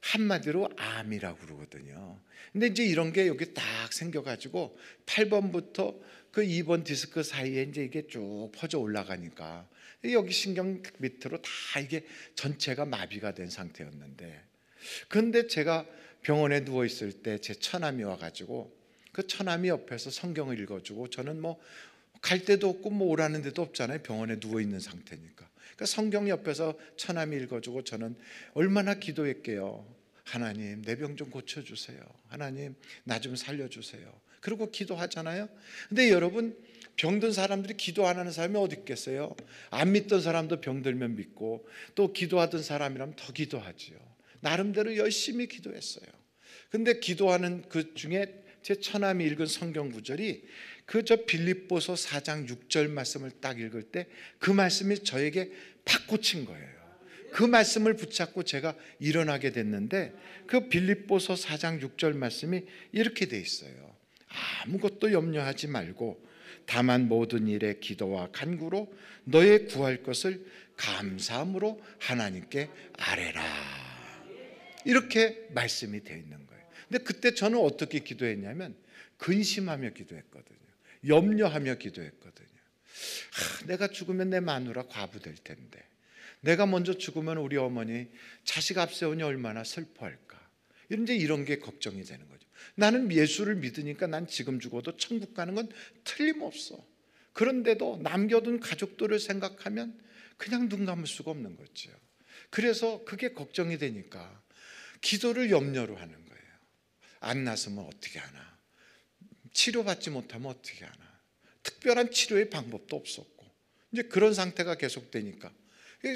한마디로 암이라고 그러거든요. 근데 이제 이런 게 여기 딱 생겨가지고 8번부터 그 2번 디스크 사이에 이제 이게 쭉 퍼져 올라가니까 여기 신경 밑으로 다 이게 전체가 마비가 된 상태였는데 그런데 제가 병원에 누워 있을 때 제 처남이 와가지고 그 처남이 옆에서 성경을 읽어주고 저는 뭐 갈 데도 없고 뭐 오라는 데도 없잖아요 병원에 누워 있는 상태니까 그 성경 옆에서 처남이 읽어주고 저는 얼마나 기도했게요 하나님 내 병 좀 고쳐주세요 하나님 나 좀 살려주세요 그리고 기도하잖아요 근데 여러분 병든 사람들이 기도 안 하는 사람이 어디 있겠어요? 안 믿던 사람도 병들면 믿고 또 기도하던 사람이라면 더 기도하지요. 나름대로 열심히 기도했어요. 근데 기도하는 그 중에 제 처남이 읽은 성경 구절이 그 저 빌립보서 4장 6절 말씀을 딱 읽을 때 그 말씀이 저에게 팍 꽂힌 거예요. 그 말씀을 붙잡고 제가 일어나게 됐는데 그 빌립보서 4장 6절 말씀이 이렇게 돼 있어요. 아무것도 염려하지 말고 다만 모든 일에 기도와 간구로 너의 구할 것을 감사함으로 하나님께 아뢰라. 이렇게 말씀이 되어 있는 거예요. 근데 그때 저는 어떻게 기도했냐면 근심하며 기도했거든요. 염려하며 기도했거든요. 아, 내가 죽으면 내 마누라 과부 될 텐데. 내가 먼저 죽으면 우리 어머니 자식 앞세우니 얼마나 슬퍼할까. 이제 이런 게 걱정이 되는 거죠. 나는 예수를 믿으니까 난 지금 죽어도 천국 가는 건 틀림없어. 그런데도 남겨둔 가족들을 생각하면 그냥 눈 감을 수가 없는 거죠 그래서 그게 걱정이 되니까 기도를 염려로 하는 거예요. 안 나서면 어떻게 하나? 치료받지 못하면 어떻게 하나? 특별한 치료의 방법도 없었고. 이제 그런 상태가 계속되니까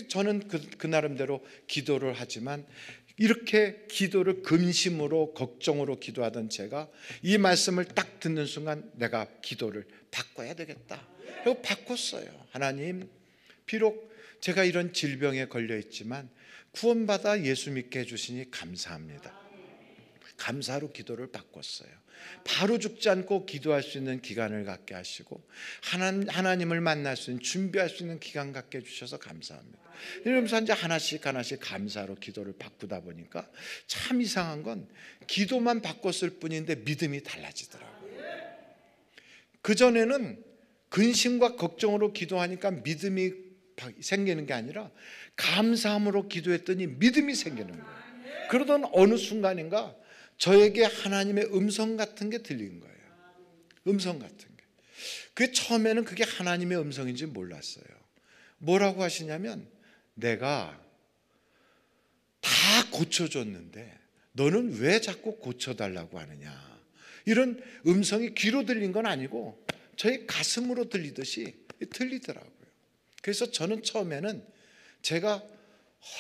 저는 그, 그 나름대로 기도를 하지만 이렇게 기도를 근심으로 걱정으로 기도하던 제가 이 말씀을 딱 듣는 순간 내가 기도를 바꿔야 되겠다. 그리고 바꿨어요. 하나님, 비록 제가 이런 질병에 걸려 있지만 구원받아 예수 믿게 해주시니 감사합니다. 감사로 기도를 바꿨어요. 바로 죽지 않고 기도할 수 있는 기간을 갖게 하시고 하나님, 을 만날 수 있는 준비할 수 있는 기간 갖게 해주셔서 감사합니다. 이러면서 이제 하나씩 하나씩 감사로 기도를 바꾸다 보니까 참 이상한 건 기도만 바꿨을 뿐인데 믿음이 달라지더라고요. 그전에는 근심과 걱정으로 기도하니까 믿음이 생기는 게 아니라 감사함으로 기도했더니 믿음이 생기는 거예요. 그러던 어느 순간인가 저에게 하나님의 음성 같은 게 들린 거예요. 음성 같은 게. 그 처음에는 그게 하나님의 음성인지 몰랐어요. 뭐라고 하시냐면 내가 다 고쳐줬는데 너는 왜 자꾸 고쳐달라고 하느냐. 이런 음성이 귀로 들린 건 아니고 저희 가슴으로 들리듯이 들리더라고요. 그래서 저는 처음에는 제가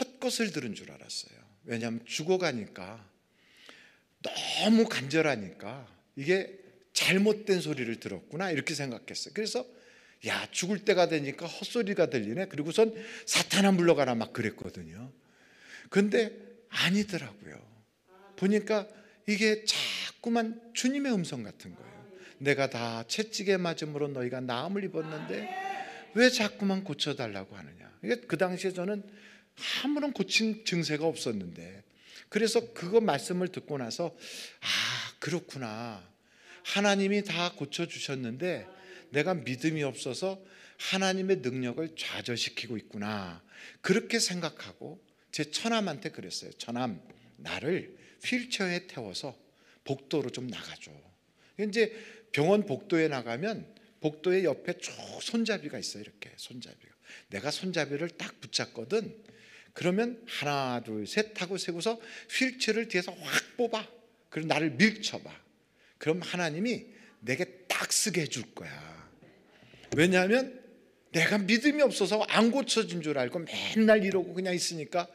헛것을 들은 줄 알았어요. 왜냐하면 죽어가니까 너무 간절하니까 이게 잘못된 소리를 들었구나 이렇게 생각했어요. 그래서 야 죽을 때가 되니까 헛소리가 들리네. 그리고선 사탄아 물러가라 막 그랬거든요. 근데 아니더라고요. 보니까 이게 자꾸만 주님의 음성 같은 거예요. 내가 다 채찍에 맞음으로 너희가 나음을 입었는데 왜 자꾸만 고쳐달라고 하느냐. 그 당시에 저는 아무런 고침 증세가 없었는데 그래서 그거 말씀을 듣고 나서 아 그렇구나 하나님이 다 고쳐 주셨는데 내가 믿음이 없어서 하나님의 능력을 좌절시키고 있구나 그렇게 생각하고 제 처남한테 그랬어요. 처남 나를 휠체어에 태워서 복도로 좀 나가줘. 이제 병원 복도에 나가면 복도의 옆에 쭉 손잡이가 있어 요 이렇게 손잡이가. 내가 손잡이를 딱 붙잡거든. 그러면 하나 둘 셋 하고 세고서 휠체어를 뒤에서 확 뽑아. 그리고 나를 밀쳐봐. 그럼 하나님이 내게 딱 쓰게 해줄 거야. 왜냐하면 내가 믿음이 없어서 안 고쳐진 줄 알고 맨날 이러고 그냥 있으니까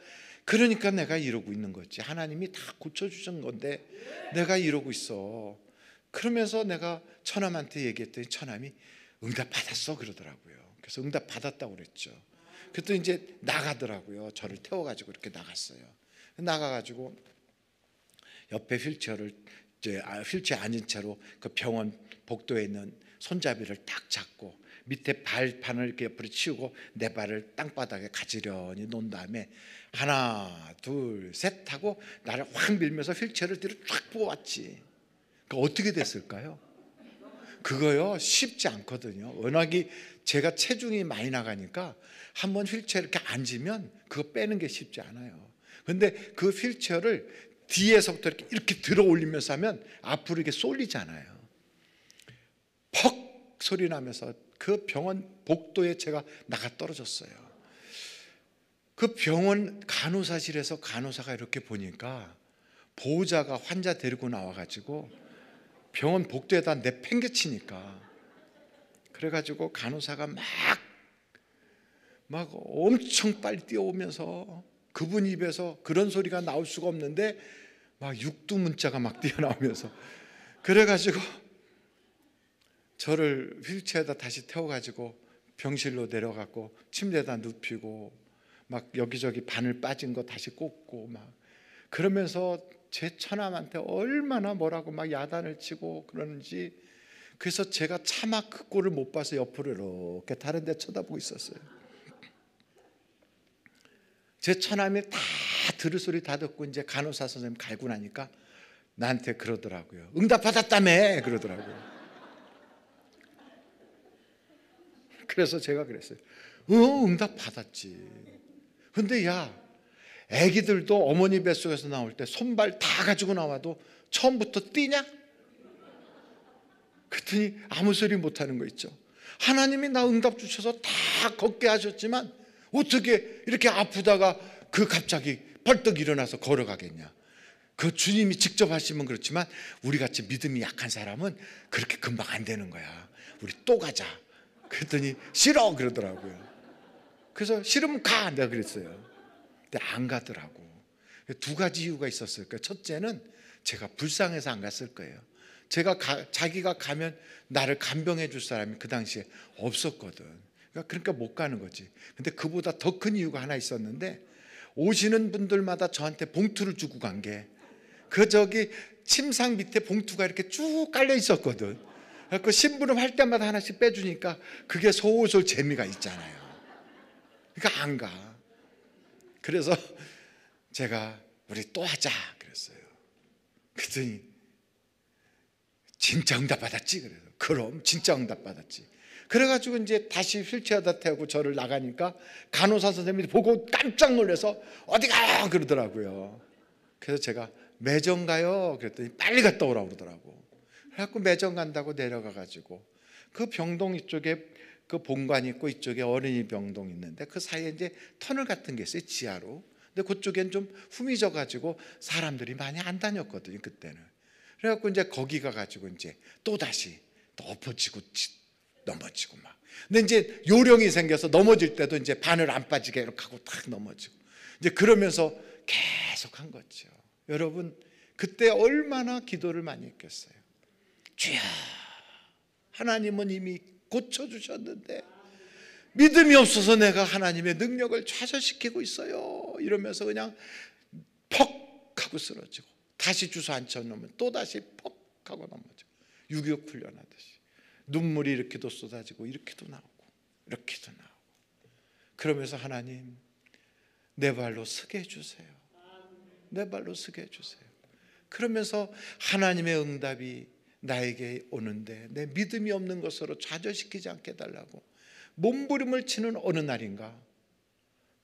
그러니까 내가 이러고 있는 거지. 하나님이 다 고쳐주신 건데 내가 이러고 있어. 그러면서 내가 처남한테 얘기했더니 처남이 응답 받았어 그러더라고요. 그래서 응답 받았다고 그랬죠. 그때 이제 나가더라고요. 저를 태워가지고 이렇게 나갔어요. 나가가지고 옆에 휠체어를 이제 아, 휠체어 앉은 채로 그 병원 복도에 있는 손잡이를 딱 잡고 밑에 발판을 이렇게 옆으로 치우고 내 발을 땅바닥에 가지런히 놓은 다음에 하나 둘 셋 하고 나를 확 밀면서 휠체어를 뒤로 쫙 뽑았지. 그 어떻게 됐을까요? 그거요 쉽지 않거든요. 워낙에 제가 체중이 많이 나가니까 한번 휠체어 이렇게 앉으면 그거 빼는 게 쉽지 않아요. 근데 그 휠체어를 뒤에서부터 이렇게, 이렇게 들어 올리면서 하면 앞으로 이렇게 쏠리잖아요. 퍽 소리 나면서 그 병원 복도에 제가 나가 떨어졌어요. 그 병원 간호사실에서 간호사가 이렇게 보니까 보호자가 환자 데리고 나와가지고 병원 복도에다 내팽개치니까 그래가지고 간호사가 막막 엄청 빨리 뛰어오면서 그분 입에서 그런 소리가 나올 수가 없는데 막 육두 문자가 막 뛰어나오면서 그래가지고 저를 휠체어에다 다시 태워가지고 병실로 내려갔고 침대에다 눕히고 막 여기저기 바늘 빠진 거 다시 꽂고 막 그러면서 제 처남한테 얼마나 뭐라고 막 야단을 치고 그러는지 그래서 제가 차마 그 꼴을 못 봐서 옆으로 이렇게 다른 데 쳐다보고 있었어요. 제 처남이 다 들을 소리 다 듣고 이제 간호사 선생님 갈고 나니까 나한테 그러더라고요. 응답 받았다며 그러더라고요. 그래서 제가 그랬어요. 어, 응답 받았지. 근데 야, 애기들도 어머니 뱃속에서 나올 때 손발 다 가지고 나와도 처음부터 뛰냐? 그랬더니 아무 소리 못 하는 거 있죠. 하나님이 나 응답 주셔서 다 걷게 하셨지만 어떻게 이렇게 아프다가 그 갑자기 벌떡 일어나서 걸어가겠냐. 그 주님이 직접 하시면 그렇지만 우리 같이 믿음이 약한 사람은 그렇게 금방 안 되는 거야. 우리 또 가자. 그랬더니 싫어 그러더라고요. 그래서 싫으면 가 내가 그랬어요. 근데 안 가더라고. 두 가지 이유가 있었을 거예요. 그러니까 첫째는 제가 불쌍해서 안 갔을 거예요. 제가 가, 자기가 가면 나를 간병해 줄 사람이 그 당시에 없었거든. 그러니까, 그러니까 못 가는 거지. 근데 그보다 더 큰 이유가 하나 있었는데 오시는 분들마다 저한테 봉투를 주고 간 게 그 저기 침상 밑에 봉투가 이렇게 쭉 깔려 있었거든. 그신부름할 그 때마다 하나씩 빼주니까 그게 소솔 울 재미가 있잖아요. 그러니까 안 가. 그래서 제가 우리 또 하자 그랬어요. 그랬더니 진짜 응답 받았지 그래서 그럼 진짜 응답 받았지. 그래가지고 이제 다시 휠체어다 태우고 저를 나가니까 간호사 선생님이 보고 깜짝 놀래서 어디 가 그러더라고요. 그래서 제가 매점 가요 그랬더니 빨리 갔다 오라 고 그러더라고. 그래갖고 매점 간다고 내려가가지고 그 병동 이쪽에 그 본관 있고 이쪽에 어린이 병동 있는데 그 사이에 이제 터널 같은 게 있어요 지하로. 근데 그쪽엔 좀 후미져 가지고 사람들이 많이 안 다녔거든요 그때는. 그래갖고 이제 거기가 가지고 이제 또 다시 또 엎어지고 넘어지고 막. 근데 이제 요령이 생겨서 넘어질 때도 이제 바늘 안 빠지게 이렇게 하고 탁 넘어지고. 이제 그러면서 계속 한 거죠. 여러분, 그때 얼마나 기도를 많이 했겠어요. 주여, 하나님은 이미 고쳐주셨는데, 믿음이 없어서 내가 하나님의 능력을 좌절시키고 있어요. 이러면서 그냥 퍽 하고 쓰러지고, 다시 주소 앉혀놓으면 또 다시 퍽 하고 넘어지고, 유격 훈련하듯이. 눈물이 이렇게도 쏟아지고 이렇게도 나오고 이렇게도 나오고 그러면서 하나님 내 발로 서게 해주세요. 내 발로 서게 해주세요. 그러면서 하나님의 응답이 나에게 오는데 내 믿음이 없는 것으로 좌절시키지 않게 달라고 몸부림을 치는 어느 날인가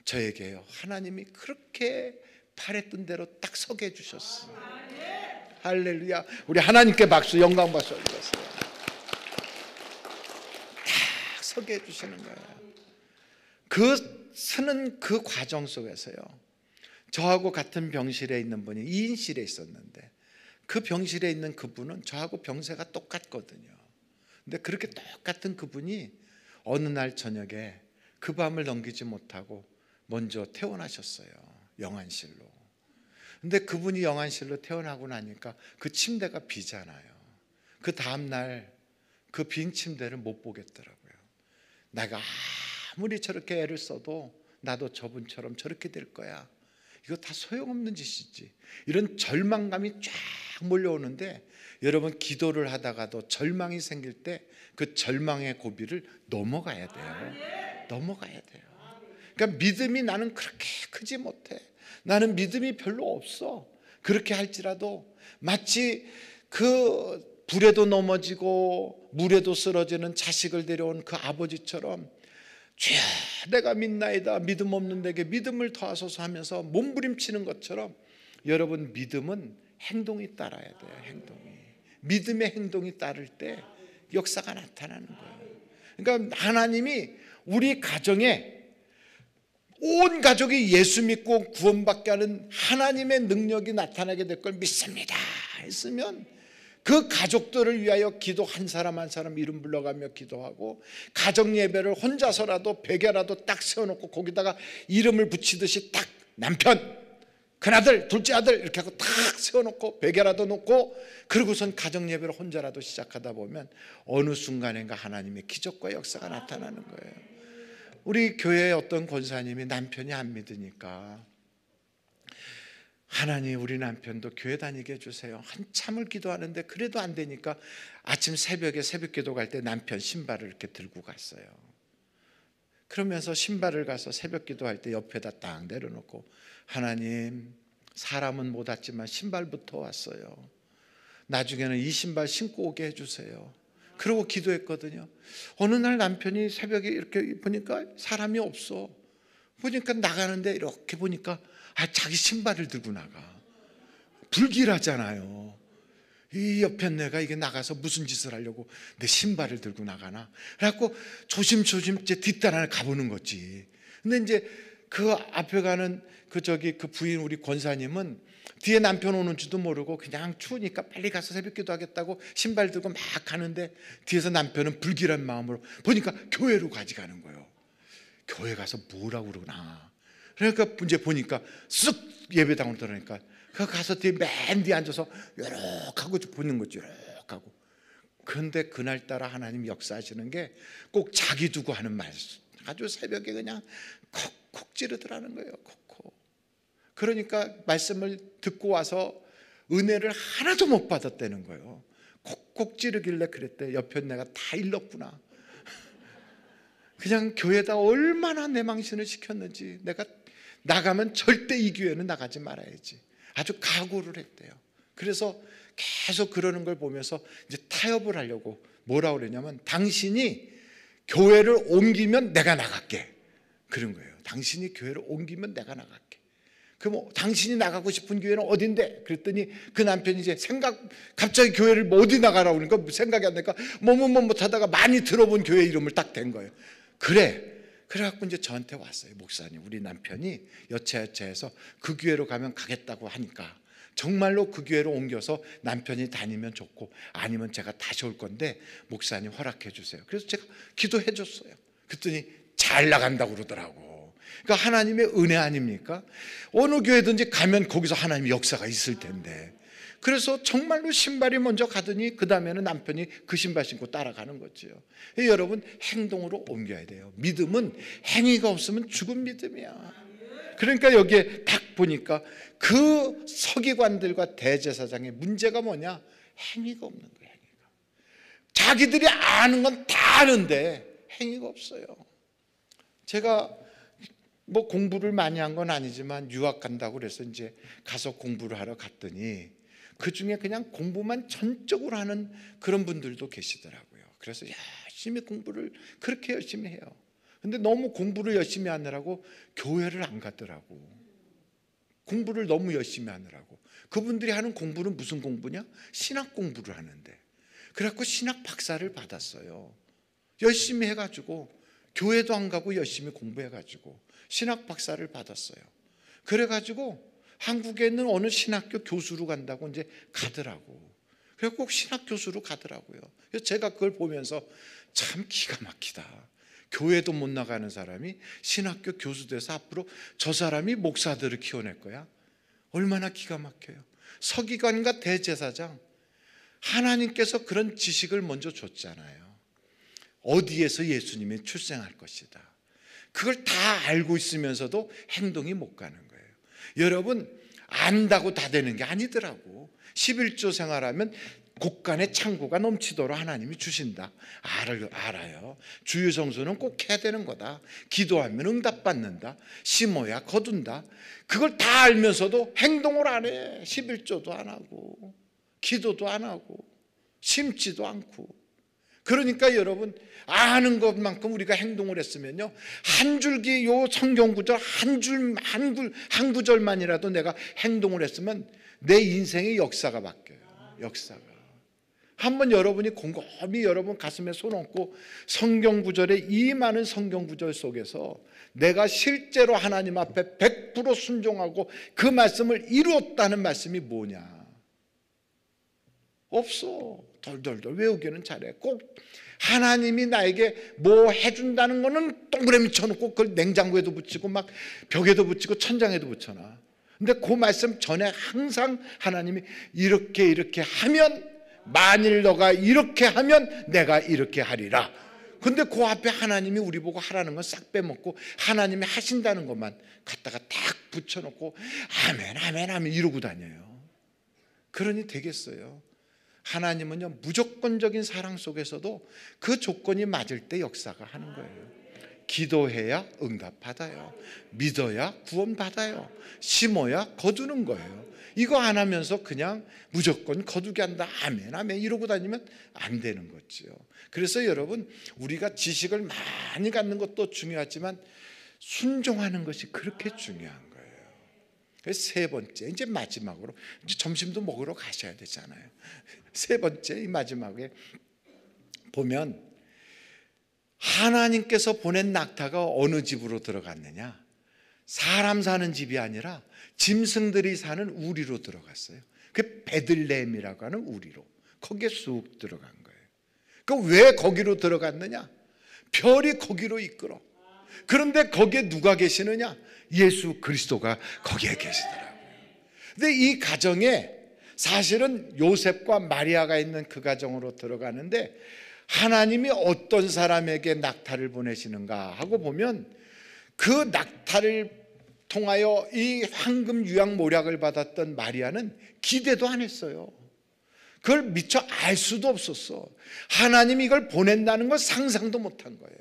저에게요 하나님이 그렇게 바랬던 대로 딱 서게 해주셨어요. 할렐루야 우리 하나님께 박수 영광 박수 올리겠 살게 해주시는 거예요. 그 쓰는 그 과정 속에서요. 저하고 같은 병실에 있는 분이 2인실에 있었는데 그 병실에 있는 그분은 저하고 병세가 똑같거든요. 근데 그렇게 똑같은 그분이 어느 날 저녁에 그 밤을 넘기지 못하고 먼저 퇴원하셨어요. 영안실로. 근데 그분이 영안실로 퇴원하고 나니까 그 침대가 비잖아요. 그 다음 날 그 빈 침대를 못 보겠더라고요. 내가 아무리 저렇게 애를 써도 나도 저분처럼 저렇게 될 거야. 이거 다 소용없는 짓이지. 이런 절망감이 쫙 몰려오는데 여러분 기도를 하다가도 절망이 생길 때 그 절망의 고비를 넘어가야 돼요. 넘어가야 돼요. 그러니까 믿음이 나는 그렇게 크지 못해. 나는 믿음이 별로 없어. 그렇게 할지라도 마치 그 불에도 넘어지고 물에도 쓰러지는 자식을 데려온 그 아버지처럼 죄 내가 믿나이다 믿음 없는 내게 믿음을 더하소서 하면서 몸부림치는 것처럼 여러분 믿음은 행동이 따라야 돼요 행동이 믿음의 행동이 따를 때 역사가 나타나는 거예요 그러니까 하나님이 우리 가정에 온 가족이 예수 믿고 구원받게 하는 하나님의 능력이 나타나게 될 걸 믿습니다 했으면 그 가족들을 위하여 기도 한 사람 한 사람 이름 불러가며 기도하고 가정 예배를 혼자서라도 베개라도 딱 세워놓고 거기다가 이름을 붙이듯이 딱 남편 큰아들 둘째 아들 이렇게 하고 딱 세워놓고 베개라도 놓고 그리고선 가정 예배를 혼자라도 시작하다 보면 어느 순간인가 하나님의 기적과 역사가 나타나는 거예요 우리 교회의 어떤 권사님이 남편이 안 믿으니까 하나님 우리 남편도 교회 다니게 해주세요. 한참을 기도하는데 그래도 안 되니까 아침 새벽에 새벽 기도 갈 때 남편 신발을 이렇게 들고 갔어요. 그러면서 신발을 가서 새벽 기도할 때 옆에다 딱 내려놓고 하나님 사람은 못 왔지만 신발부터 왔어요. 나중에는 이 신발 신고 오게 해주세요. 그러고 기도했거든요. 어느 날 남편이 새벽에 이렇게 보니까 사람이 없어. 보니까 나가는데 이렇게 보니까 아, 자기 신발을 들고 나가. 불길하잖아요. 이 옆에 내가 이게 나가서 무슨 짓을 하려고 내 신발을 들고 나가나. 그래갖고 조심조심 이제 뒷단을 가보는 거지. 근데 이제 그 앞에 가는 그 저기 그 부인 우리 권사님은 뒤에 남편 오는지도 모르고 그냥 추우니까 빨리 가서 새벽기도 하겠다고 신발 들고 막 가는데 뒤에서 남편은 불길한 마음으로 보니까 교회로 가져가는 거예요. 교회 가서 뭐라고 그러나. 구 그러니까 이제 보니까 쓱 예배당으로 들어오니까그 가서 뒤에 맨 뒤에 앉아서 요렇게 하고 보는 거죠. 요렇게 하고. 그런데 그날따라 하나님 역사하시는 게 꼭 자기 두고 하는 말씀. 아주 새벽에 그냥 콕콕 찌르더라는 거예요. 콕콕. 그러니까 말씀을 듣고 와서 은혜를 하나도 못 받았다는 거예요. 콕콕 찌르길래 그랬대. 옆에 내가 다 일렀구나. 그냥 교회에다 얼마나 내 망신을 시켰는지 내가 나가면 절대 이 교회는 나가지 말아야지. 아주 각오를 했대요. 그래서 계속 그러는 걸 보면서 이제 타협을 하려고 뭐라 고 그러냐면 당신이 교회를 옮기면 내가 나갈게. 그런 거예요. 당신이 교회를 옮기면 내가 나갈게. 그럼 뭐 당신이 나가고 싶은 교회는 어딘데? 그랬더니 그 남편이 이제 생각 갑자기 교회를 뭐 어디 나가라고 그러니까 생각이 안 나니까 뭐뭐뭐 못 하다가 많이 들어본 교회 이름을 딱 댄 거예요. 그래. 그래갖고 이제 저한테 왔어요. 목사님, 우리 남편이 여차여차해서 그 교회로 가면 가겠다고 하니까 정말로 그 교회로 옮겨서 남편이 다니면 좋고 아니면 제가 다시 올 건데 목사님 허락해 주세요. 그래서 제가 기도해 줬어요. 그랬더니 잘 나간다고 그러더라고. 그러니까 하나님의 은혜 아닙니까? 어느 교회든지 가면 거기서 하나님의 역사가 있을 텐데 그래서 정말로 신발이 먼저 가더니 그 다음에는 남편이 그 신발 신고 따라가는 거지요. 여러분 행동으로 옮겨야 돼요. 믿음은 행위가 없으면 죽은 믿음이야. 그러니까 여기에 딱 보니까 그 서기관들과 대제사장의 문제가 뭐냐? 행위가 없는 거예요. 행위가. 자기들이 아는 건 다 아는데 행위가 없어요. 제가 뭐 공부를 많이 한 건 아니지만 유학 간다고 그래서 이제 가서 공부를 하러 갔더니 그 중에 그냥 공부만 전적으로 하는 그런 분들도 계시더라고요. 그래서 열심히 공부를 그렇게 열심히 해요. 근데 너무 공부를 열심히 하느라고 교회를 안 가더라고. 공부를 너무 열심히 하느라고. 그분들이 하는 공부는 무슨 공부냐? 신학 공부를 하는데. 그래갖고 신학 박사를 받았어요. 열심히 해가지고 교회도 안 가고 열심히 공부해가지고 신학 박사를 받았어요. 그래가지고 한국에 있는 어느 신학교 교수로 간다고 이제 가더라고. 그래서 꼭 신학 교수로 가더라고요. 그래서 제가 그걸 보면서 참 기가 막히다. 교회도 못 나가는 사람이 신학교 교수 돼서 앞으로 저 사람이 목사들을 키워낼 거야. 얼마나 기가 막혀요. 서기관과 대제사장 하나님께서 그런 지식을 먼저 줬잖아요. 어디에서 예수님이 출생할 것이다. 그걸 다 알고 있으면서도 행동이 못 가는 여러분 안다고 다 되는 게 아니더라고. 11조 생활하면 곳간에 창고가 넘치도록 하나님이 주신다. 알 알아요. 주유 성수는 꼭 해야 되는 거다. 기도하면 응답받는다. 심어야 거둔다. 그걸 다 알면서도 행동을 안 해. 11조도 안 하고 기도도 안 하고 심지도 않고 그러니까 여러분 아는 것만큼 우리가 행동을 했으면요 한 줄기 요 성경 구절 한줄 한구한 구절만이라도 내가 행동을 했으면 내 인생의 역사가 바뀌어요. 역사가. 한번 여러분이 곰곰이 여러분 가슴에 손 얹고 성경 구절의 이 많은 성경 구절 속에서 내가 실제로 하나님 앞에 100% 순종하고 그 말씀을 이루었다는 말씀이 뭐냐? 없어. 돌돌돌 외우기는 잘해. 꼭 하나님이 나에게 뭐 해준다는 거는 동그라미 쳐놓고 그걸 냉장고에도 붙이고 막 벽에도 붙이고 천장에도 붙여놔. 근데 그 말씀 전에 항상 하나님이 이렇게 이렇게 하면 만일 너가 이렇게 하면 내가 이렇게 하리라. 근데 그 앞에 하나님이 우리 보고 하라는 건 싹 빼먹고 하나님이 하신다는 것만 갖다가 딱 붙여놓고 아멘 아멘 아멘 이러고 다녀요. 그러니 되겠어요. 하나님은요 무조건적인 사랑 속에서도 그 조건이 맞을 때 역사가 하는 거예요. 기도해야 응답받아요. 믿어야 구원받아요. 심어야 거두는 거예요. 이거 안 하면서 그냥 무조건 거두게 한다. 아멘, 아멘. 이러고 다니면 안 되는 거지 그래서 여러분, 우리가 지식을 많이 갖는 것도 중요하지만 순종하는 것이 그렇게 중요한 그 세 번째 이제 마지막으로 이제 점심도 먹으러 가셔야 되잖아요. 세 번째 이 마지막에 보면 하나님께서 보낸 낙타가 어느 집으로 들어갔느냐? 사람 사는 집이 아니라 짐승들이 사는 우리로 들어갔어요. 그 베들레헴이라고 하는 우리로 거기에 쑥 들어간 거예요. 그왜 거기로 들어갔느냐? 별이 거기로 이끌어. 그런데 거기에 누가 계시느냐? 예수 그리스도가 거기에 계시더라고요. 근데 이 가정에 사실은 요셉과 마리아가 있는 그 가정으로 들어가는데 하나님이 어떤 사람에게 낙타를 보내시는가 하고 보면 그 낙타를 통하여 이 황금 유황 모략을 받았던 마리아는 기대도 안 했어요. 그걸 미처 알 수도 없었어. 하나님이 이걸 보낸다는 걸 상상도 못한 거예요.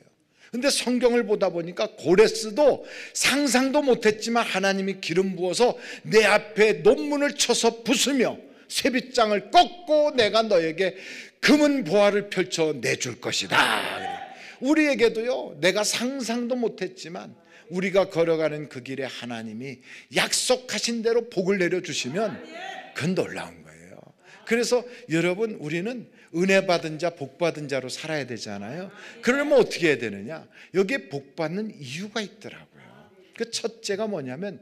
근데 성경을 보다 보니까 고레스도 상상도 못했지만 하나님이 기름 부어서 내 앞에 논문을 쳐서 부수며 쇠빗장을 꺾고 내가 너에게 금은 보화를 펼쳐 내줄 것이다. 우리에게도요, 내가 상상도 못했지만 우리가 걸어가는 그 길에 하나님이 약속하신 대로 복을 내려주시면 그건 놀라운 거예요. 그래서 여러분, 우리는 은혜 받은 자, 복 받은 자로 살아야 되잖아요. 그러면 어떻게 해야 되느냐? 여기에 복 받는 이유가 있더라고요. 그 첫째가 뭐냐면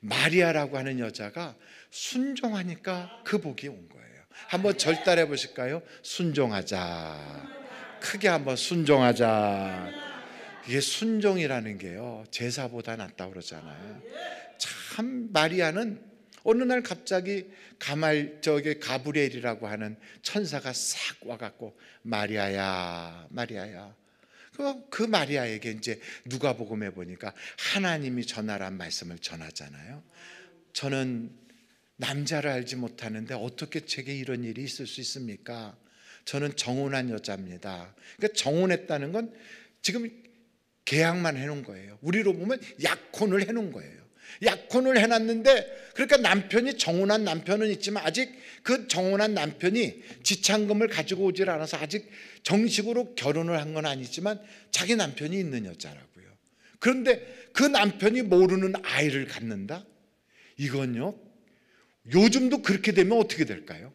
마리아라고 하는 여자가 순종하니까 그 복이 온 거예요. 한번 절달해 보실까요? 순종하자. 크게 한번 순종하자. 이게 순종이라는 게요. 제사보다 낫다 그러잖아요. 참 마리아는 어느 날 갑자기 가말 저게 가브리엘이라고 하는 천사가 싹 와갖고 마리아야 마리아야 그, 마리아에게 이제 누가복음에 보니까 하나님이 전하란 말씀을 전하잖아요. 저는 남자를 알지 못하는데 어떻게 제게 이런 일이 있을 수 있습니까? 저는 정혼한 여자입니다. 그러니까 정혼했다는 건 지금 계약만 해놓은 거예요. 우리로 보면 약혼을 해놓은 거예요. 약혼을 해놨는데 그러니까 남편이 정혼한 남편은 있지만 아직 그 정혼한 남편이 지참금을 가지고 오질 않아서 아직 정식으로 결혼을 한 건 아니지만 자기 남편이 있는 여자라고요. 그런데 그 남편이 모르는 아이를 갖는다? 이건요. 요즘도 그렇게 되면 어떻게 될까요?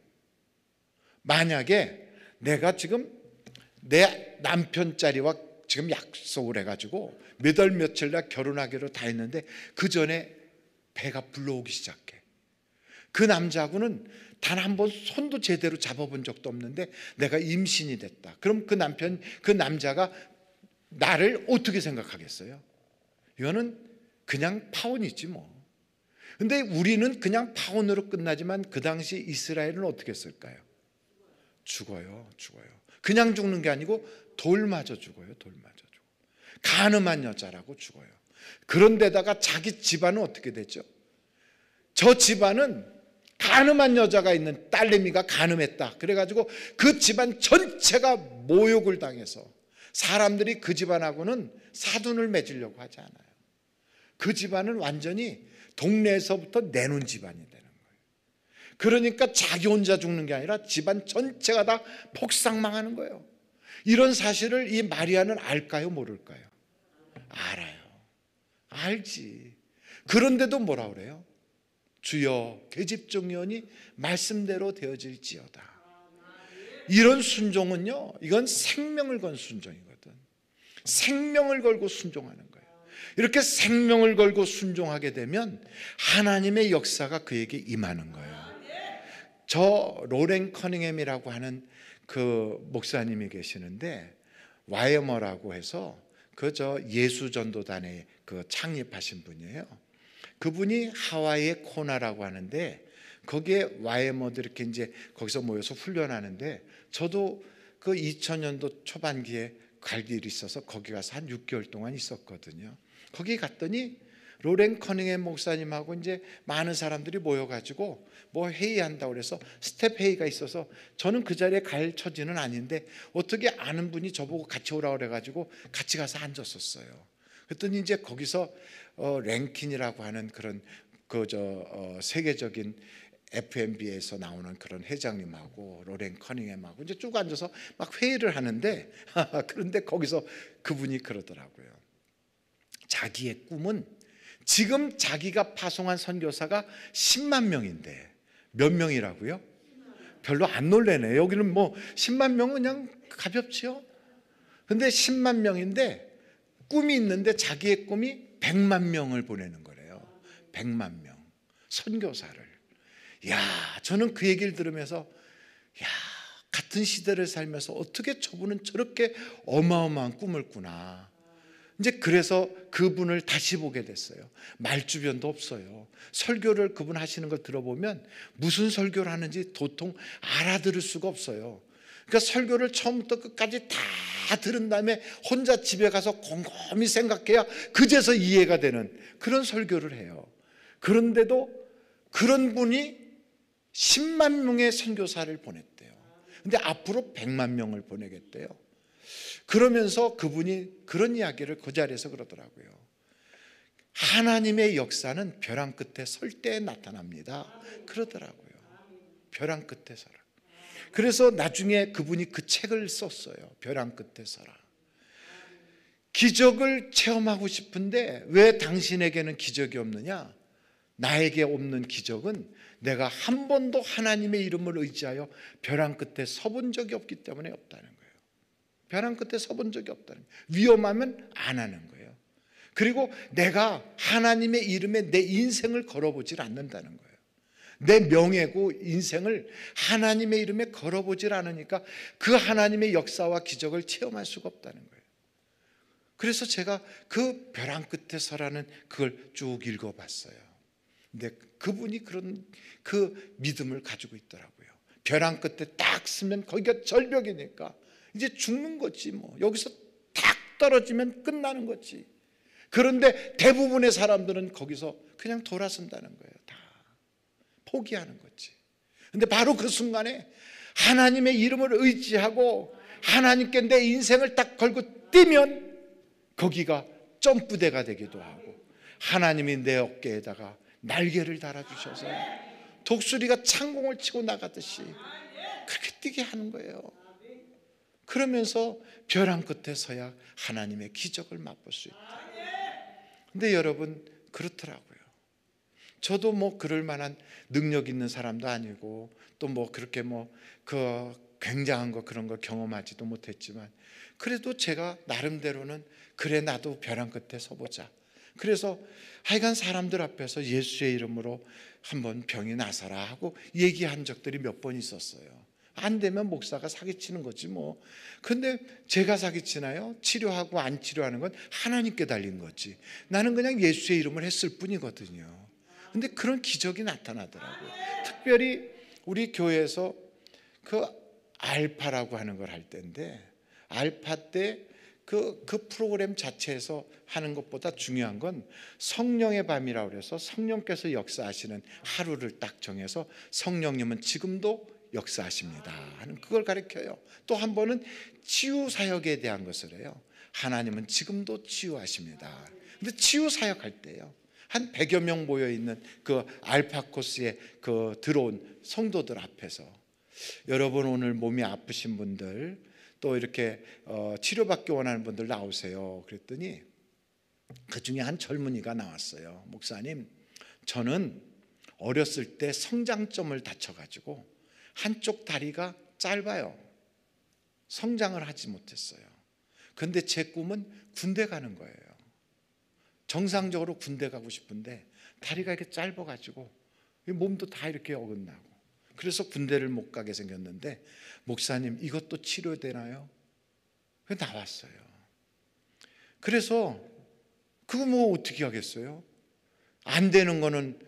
만약에 내가 지금 내 남편 자리와 지금 약속을 해가지고 몇 월 며칠 날 결혼하기로 다 했는데 그 전에 배가 불러오기 시작해. 그 남자하고는 단 한 번 손도 제대로 잡아본 적도 없는데 내가 임신이 됐다. 그럼 그 남편, 그 남자가 나를 어떻게 생각하겠어요? 이거는 그냥 파혼이지 뭐. 근데 우리는 그냥 파혼으로 끝나지만 그 당시 이스라엘은 어떻게 했을까요? 죽어요, 죽어요. 그냥 죽는 게 아니고 돌 맞아 죽어요. 돌 맞아 죽어. 가늠한 여자라고 죽어요. 그런데다가 자기 집안은 어떻게 되죠? 저 집안은 가늠한 여자가 있는 딸내미가 가늠했다. 그래가지고 그 집안 전체가 모욕을 당해서 사람들이 그 집안하고는 사돈을 맺으려고 하지 않아요. 그 집안은 완전히 동네에서부터 내놓은 집안이 되는 거예요. 그러니까 자기 혼자 죽는 게 아니라 집안 전체가 다 폭삭망하는 거예요. 이런 사실을 이 마리아는 알까요? 모를까요? 알아요. 알지. 그런데도 뭐라 그래요? 주여 계집종년이 말씀대로 되어질지어다. 이런 순종은요. 이건 생명을 건 순종이거든. 생명을 걸고 순종하는 거예요. 이렇게 생명을 걸고 순종하게 되면 하나님의 역사가 그에게 임하는 거예요. 저 로렌 커닝햄이라고 하는 그 목사님이 계시는데 와이어머라고 해서 그저 예수 전도단에 그 창립하신 분이에요. 그분이 하와이의 코나라고 하는데 거기에 와이어머들 이렇게 이제 거기서 모여서 훈련하는데 저도 그 2000년도 초반기에 갈 일이 있어서 거기 가서 한 6개월 동안 있었거든요. 거기 갔더니 로렌 커닝의 목사님하고 이제 많은 사람들이 모여가지고 뭐회의한다 그래서 스텝 회의가 있어서 저는 그 자리에 갈 처지는 아닌데 어떻게 아는 분이 저보고 같이 오라 그래가지고 같이 가서 앉았었어요. 그랬더니 이제 거기서 어, 랭킨이라고 하는 그런 그저 어, 세계적인 FMB에서 나오는 그런 회장님하고 로렌 커닝햄하고 이제 쭉 앉아서 막 회의를 하는데 그런데 거기서 그분이 그러더라고요. 자기의 꿈은 지금 자기가 파송한 선교사가 10만 명인데 몇 명이라고요? 별로 안 놀래네. 여기는 뭐 10만 명은 그냥 가볍지요. 근데 10만 명인데 꿈이 있는데 자기의 꿈이 100만 명을 보내는 거래요. 100만 명. 선교사를. 야, 저는 그 얘기를 들으면서 야, 같은 시대를 살면서 어떻게 저분은 저렇게 어마어마한 꿈을 꾸나. 이제 그래서 그분을 다시 보게 됐어요. 말주변도 없어요. 설교를 그분 하시는 걸 들어보면 무슨 설교를 하는지 도통 알아들을 수가 없어요. 그러니까 설교를 처음부터 끝까지 다 들은 다음에 혼자 집에 가서 곰곰이 생각해야 그제서 이해가 되는 그런 설교를 해요. 그런데도 그런 분이 10만 명의 선교사를 보냈대요. 근데 앞으로 100만 명을 보내겠대요. 그러면서 그분이 그런 이야기를 그 자리에서 그러더라고요. 하나님의 역사는 벼랑 끝에 설 때 나타납니다. 그러더라고요. 벼랑 끝에 서라. 그래서 나중에 그분이 그 책을 썼어요. 벼랑 끝에 서라. 기적을 체험하고 싶은데 왜 당신에게는 기적이 없느냐? 나에게 없는 기적은 내가 한 번도 하나님의 이름을 의지하여 벼랑 끝에 서본 적이 없기 때문에 없다는 거예요. 벼랑 끝에 서본 적이 없다는 거예요. 위험하면 안 하는 거예요. 그리고 내가 하나님의 이름에 내 인생을 걸어보질 않는다는 거예요. 내 명예고 인생을 하나님의 이름에 걸어보질 않으니까 그 하나님의 역사와 기적을 체험할 수가 없다는 거예요. 그래서 제가 그 벼랑 끝에 서라는 그걸 쭉 읽어봤어요. 근데 그분이 그런 그 믿음을 가지고 있더라고요. 벼랑 끝에 딱 쓰면 거기가 절벽이니까 이제 죽는 거지 뭐. 여기서 탁 떨어지면 끝나는 거지. 그런데 대부분의 사람들은 거기서 그냥 돌아선다는 거예요. 다 포기하는 거지. 근데 바로 그 순간에 하나님의 이름을 의지하고 하나님께 내 인생을 딱 걸고 뛰면 거기가 점프대가 되기도 하고 하나님이 내 어깨에다가 날개를 달아주셔서 독수리가 창공을 치고 나가듯이 그렇게 뛰게 하는 거예요. 그러면서 벼랑 끝에 서야 하나님의 기적을 맛볼 수 있다. 근데 여러분 그렇더라고요. 저도 뭐 그럴 만한 능력 있는 사람도 아니고 또 뭐 그렇게 뭐 그 굉장한 거 그런 걸 경험하지도 못했지만 그래도 제가 나름대로는 그래 나도 벼랑 끝에 서보자. 그래서 하여간 사람들 앞에서 예수의 이름으로 한번 병이 나서라 하고 얘기한 적들이 몇 번 있었어요. 안 되면 목사가 사기치는 거지 뭐. 근데 제가 사기치나요? 치료하고 안 치료하는 건 하나님께 달린 거지. 나는 그냥 예수의 이름을 했을 뿐이거든요. 근데 그런 기적이 나타나더라고요. 특별히 우리 교회에서 그 알파라고 하는 걸 할 때인데 알파 때 그, 그 프로그램 자체에서 하는 것보다 중요한 건 성령의 밤이라 그래서 성령께서 역사하시는 하루를 딱 정해서 성령님은 지금도 역사하십니다 하는 그걸 가르쳐요. 또 한 번은 치유 사역에 대한 것을 해요. 하나님은 지금도 치유하십니다. 근데 치유 사역할 때요. 한 100여 명 모여 있는 그 알파코스에 그 들어온 성도들 앞에서 여러분 오늘 몸이 아프신 분들 또 이렇게 어, 치료받기 원하는 분들 나오세요. 그랬더니 그 중에 한 젊은이가 나왔어요. 목사님, 저는 어렸을 때 성장점을 다쳐가지고 한쪽 다리가 짧아요. 성장을 하지 못했어요. 근데 제 꿈은 군대 가는 거예요. 정상적으로 군대 가고 싶은데 다리가 이렇게 짧아가지고 몸도 다 이렇게 어긋나고 그래서 군대를 못 가게 생겼는데 목사님 이것도 치료되나요? 그 나왔어요. 그래서 그거 뭐 어떻게 하겠어요? 안 되는 거는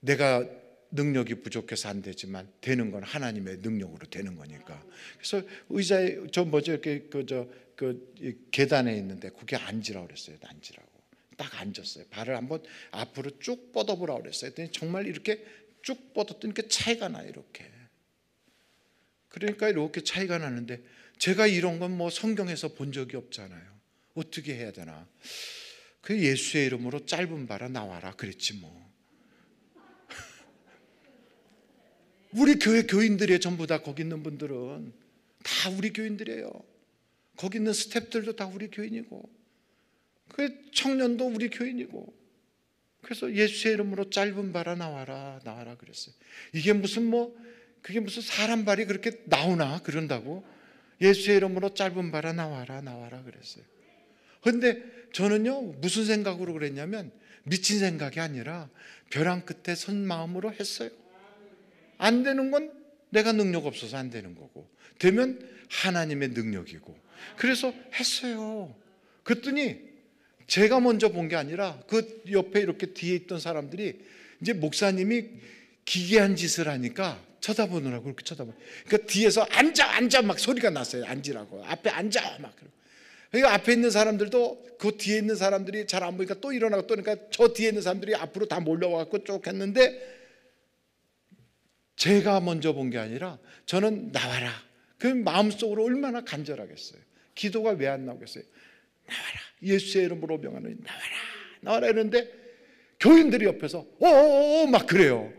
내가 능력이 부족해서 안 되지만 되는 건 하나님의 능력으로 되는 거니까. 그래서 의자에 저 뭐죠 이렇게 그저 그, 그 계단에 있는데 거기 앉으라 그랬어요. 앉으라고. 딱 앉았어요. 발을 한번 앞으로 쭉 뻗어보라 그랬어요. 그랬 정말 이렇게 쭉 뻗었더니 이렇게 차이가 나 이렇게. 그러니까 이렇게 차이가 나는데 제가 이런 건 뭐 성경에서 본 적이 없잖아요. 어떻게 해야 되나? 그 예수의 이름으로 짧은 바라 나와라 그랬지 뭐. 우리 교회 교인들이 에요 전부 다 거기 있는 분들은 다 우리 교인들이에요. 거기 있는 스탭들도 다 우리 교인이고, 그 청년도 우리 교인이고. 그래서 예수의 이름으로 짧은 바라 나와라, 나와라 그랬어요. 이게 무슨 뭐, 그게 무슨 사람 발이 그렇게 나오나? 그런다고? 예수의 이름으로 짧은 바라 나와라, 나와라 그랬어요. 근데 저는요, 무슨 생각으로 그랬냐면, 미친 생각이 아니라 벼랑 끝에 선 마음으로 했어요. 안 되는 건 내가 능력 없어서 안 되는 거고 되면 하나님의 능력이고 그래서 했어요. 그랬더니 제가 먼저 본 게 아니라 그 옆에 이렇게 뒤에 있던 사람들이 이제 목사님이 기괴한 짓을 하니까 쳐다보느라고 그렇게 쳐다봐. 그러니까 뒤에서 앉아 앉아 막 소리가 났어요. 앉으라고. 앞에 앉아 막 그러고. 그러니까 앞에 있는 사람들도 그 뒤에 있는 사람들이 잘 안 보니까 또 일어나고 또 그러니까 저 뒤에 있는 사람들이 앞으로 다 몰려와 갖고 쭉 했는데 제가 먼저 본 게 아니라 저는 나와라. 그 마음속으로 얼마나 간절하겠어요. 기도가 왜 안 나오겠어요? 나와라. 예수의 이름으로 명하는 나와라. 나와라 했는데 교인들이 옆에서 어어어 어, 어, 어, 막 그래요.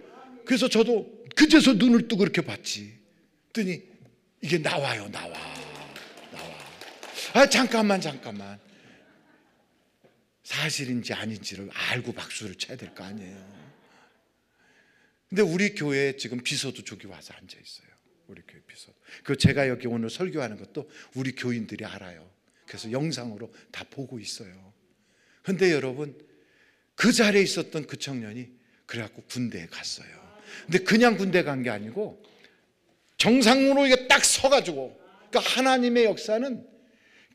그래서 저도 그제서 눈을 뜨고 그렇게 봤지. 뜨니 이게 나와요. 나와. 나와. 아 잠깐만 잠깐만. 사실인지 아닌지를 알고 박수를 쳐야 될 거 아니에요. 근데 우리 교회에 지금 비서도 저기 와서 앉아 있어요. 우리 교회 비서. 그 제가 여기 오늘 설교하는 것도 우리 교인들이 알아요. 그래서 영상으로 다 보고 있어요. 근데 여러분 그 자리에 있었던 그 청년이 그래갖고 군대에 갔어요. 근데 그냥 군대 간 게 아니고 정상으로 이게 딱 서가지고 그러니까 하나님의 역사는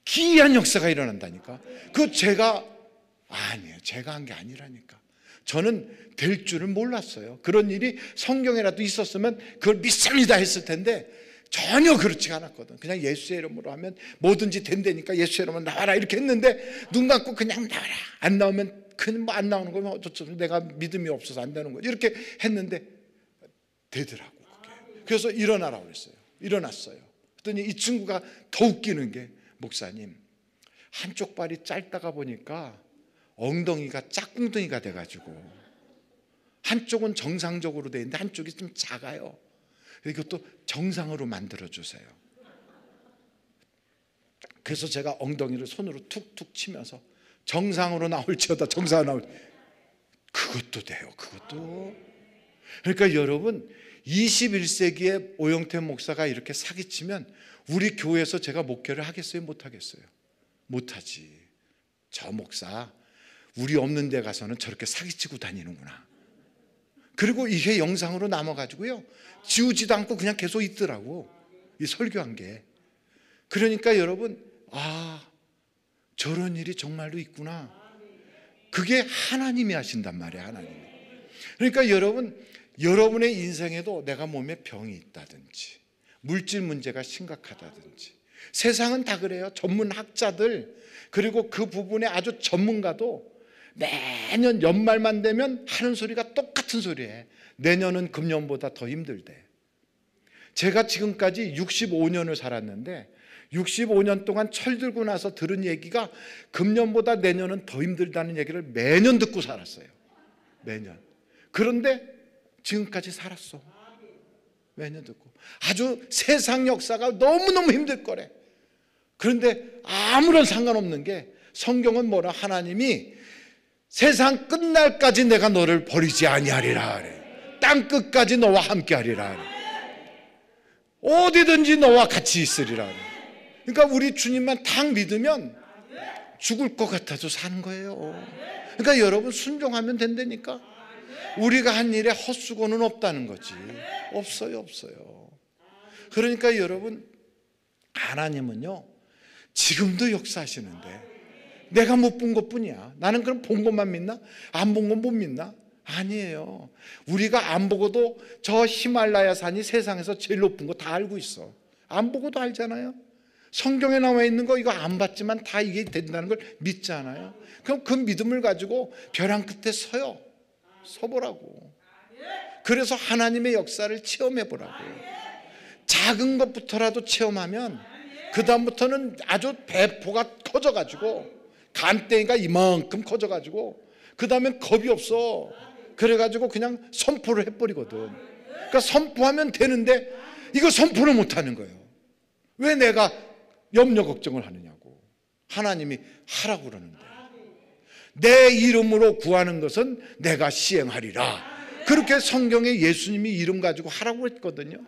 기이한 역사가 일어난다니까. 그 제가 아니에요. 제가 한 게 아니라니까. 저는 될 줄은 몰랐어요. 그런 일이 성경에라도 있었으면 그걸 믿습니다 했을 텐데 전혀 그렇지가 않았거든. 그냥 예수의 이름으로 하면 뭐든지 된다니까 예수의 이름으로 나와라 이렇게 했는데 눈 감고 그냥 나와라. 안 나오면 그뭐안 나오는 거면 어쩌면 내가 믿음이 없어서 안 되는 거지. 이렇게 했는데 되더라고 그게. 그래서 일어나라고 그랬어요. 일어났어요. 그랬더니 이 친구가 더 웃기는 게 목사님 한쪽 발이 짧다가 보니까 엉덩이가 짝꿍둥이가 돼가지고 한쪽은 정상적으로 돼 있는데 한쪽이 좀 작아요. 이것도 정상으로 만들어 주세요. 그래서 제가 엉덩이를 손으로 툭툭 치면서 정상으로 나올지어다 정상으로 나올 그것도 돼요. 그것도. 그러니까 여러분 21세기에 오영태 목사가 이렇게 사기치면 우리 교회에서 제가 목회를 하겠어요? 못하겠어요? 못하지. 저 목사 우리 없는 데 가서는 저렇게 사기치고 다니는구나. 그리고 이게 영상으로 남아가지고요. 지우지도 않고 그냥 계속 있더라고. 이 설교한 게. 그러니까 여러분, 아, 저런 일이 정말로 있구나. 그게 하나님이 하신단 말이야, 하나님이. 그러니까 여러분, 여러분의 인생에도 내가 몸에 병이 있다든지, 물질 문제가 심각하다든지, 세상은 다 그래요. 전문 학자들, 그리고 그 부분에 아주 전문가도 매년 연말만 되면 하는 소리가 똑같은 소리에 내년은 금년보다 더 힘들대. 제가 지금까지 65년을 살았는데 65년 동안 철들고 나서 들은 얘기가 금년보다 내년은 더 힘들다는 얘기를 매년 듣고 살았어요. 매년. 그런데 지금까지 살았어. 매년 듣고. 아주 세상 역사가 너무너무 힘들 거래. 그런데 아무런 상관없는 게 성경은 뭐라 하나님이 세상 끝날까지 내가 너를 버리지 아니하리라 하래. 땅 끝까지 너와 함께 하리라 하래. 어디든지 너와 같이 있으리라 하래. 그러니까 우리 주님만 탁 믿으면 죽을 것 같아도 사는 거예요. 그러니까 여러분 순종하면 된다니까. 우리가 한 일에 헛수고는 없다는 거지. 없어요, 없어요. 그러니까 여러분 하나님은요 지금도 역사하시는데 내가 못 본 것뿐이야. 나는 그럼 본 것만 믿나? 안 본 건 못 믿나? 아니에요. 우리가 안 보고도 저 히말라야 산이 세상에서 제일 높은 거 다 알고 있어. 안 보고도 알잖아요. 성경에 나와 있는 거 이거 안 봤지만 다 이게 된다는 걸 믿잖아요. 그럼 그 믿음을 가지고 벼랑 끝에 서요. 서보라고. 그래서 하나님의 역사를 체험해 보라고. 작은 것부터라도 체험하면 그다음부터는 아주 배포가 커져가지고 간대니가 이만큼 커져가지고 그다음에 겁이 없어. 그래가지고 그냥 선포를 해버리거든. 그러니까 선포하면 되는데 이거 선포를 못하는 거예요. 왜 내가 염려 걱정을 하느냐고. 하나님이 하라고 그러는데. 내 이름으로 구하는 것은 내가 시행하리라. 그렇게 성경에 예수님이 이름 가지고 하라고 했거든요.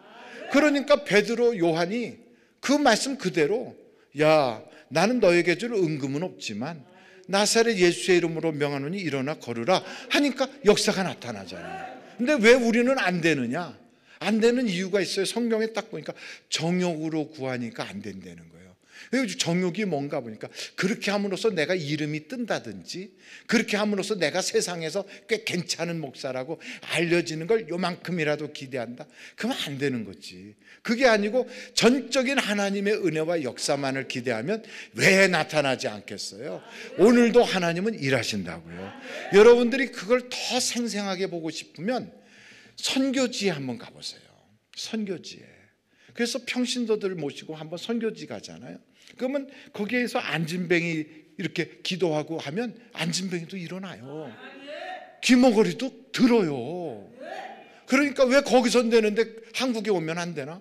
그러니까 베드로 요한이 그 말씀 그대로 야 나는 너에게 줄 은금은 없지만 나사렛 예수의 이름으로 명하노니 일어나 걸으라 하니까 역사가 나타나잖아요. 근데 왜 우리는 안 되느냐? 안 되는 이유가 있어요. 성경에 딱 보니까 정욕으로 구하니까 안 된다는 거예요. 정욕이 뭔가 보니까 그렇게 함으로써 내가 이름이 뜬다든지 그렇게 함으로써 내가 세상에서 꽤 괜찮은 목사라고 알려지는 걸 요만큼이라도 기대한다. 그러면 안 되는 거지. 그게 아니고 전적인 하나님의 은혜와 역사만을 기대하면 왜 나타나지 않겠어요? 오늘도 하나님은 일하신다고요. 여러분들이 그걸 더 생생하게 보고 싶으면 선교지에 한번 가보세요. 선교지에. 그래서 평신도들 모시고 한번 선교지 가잖아요. 그러면 거기에서 안진뱅이 이렇게 기도하고 하면 안진뱅이도 일어나요. 귀머거리도 들어요. 그러니까 왜 거기선 되는데 한국에 오면 안 되나?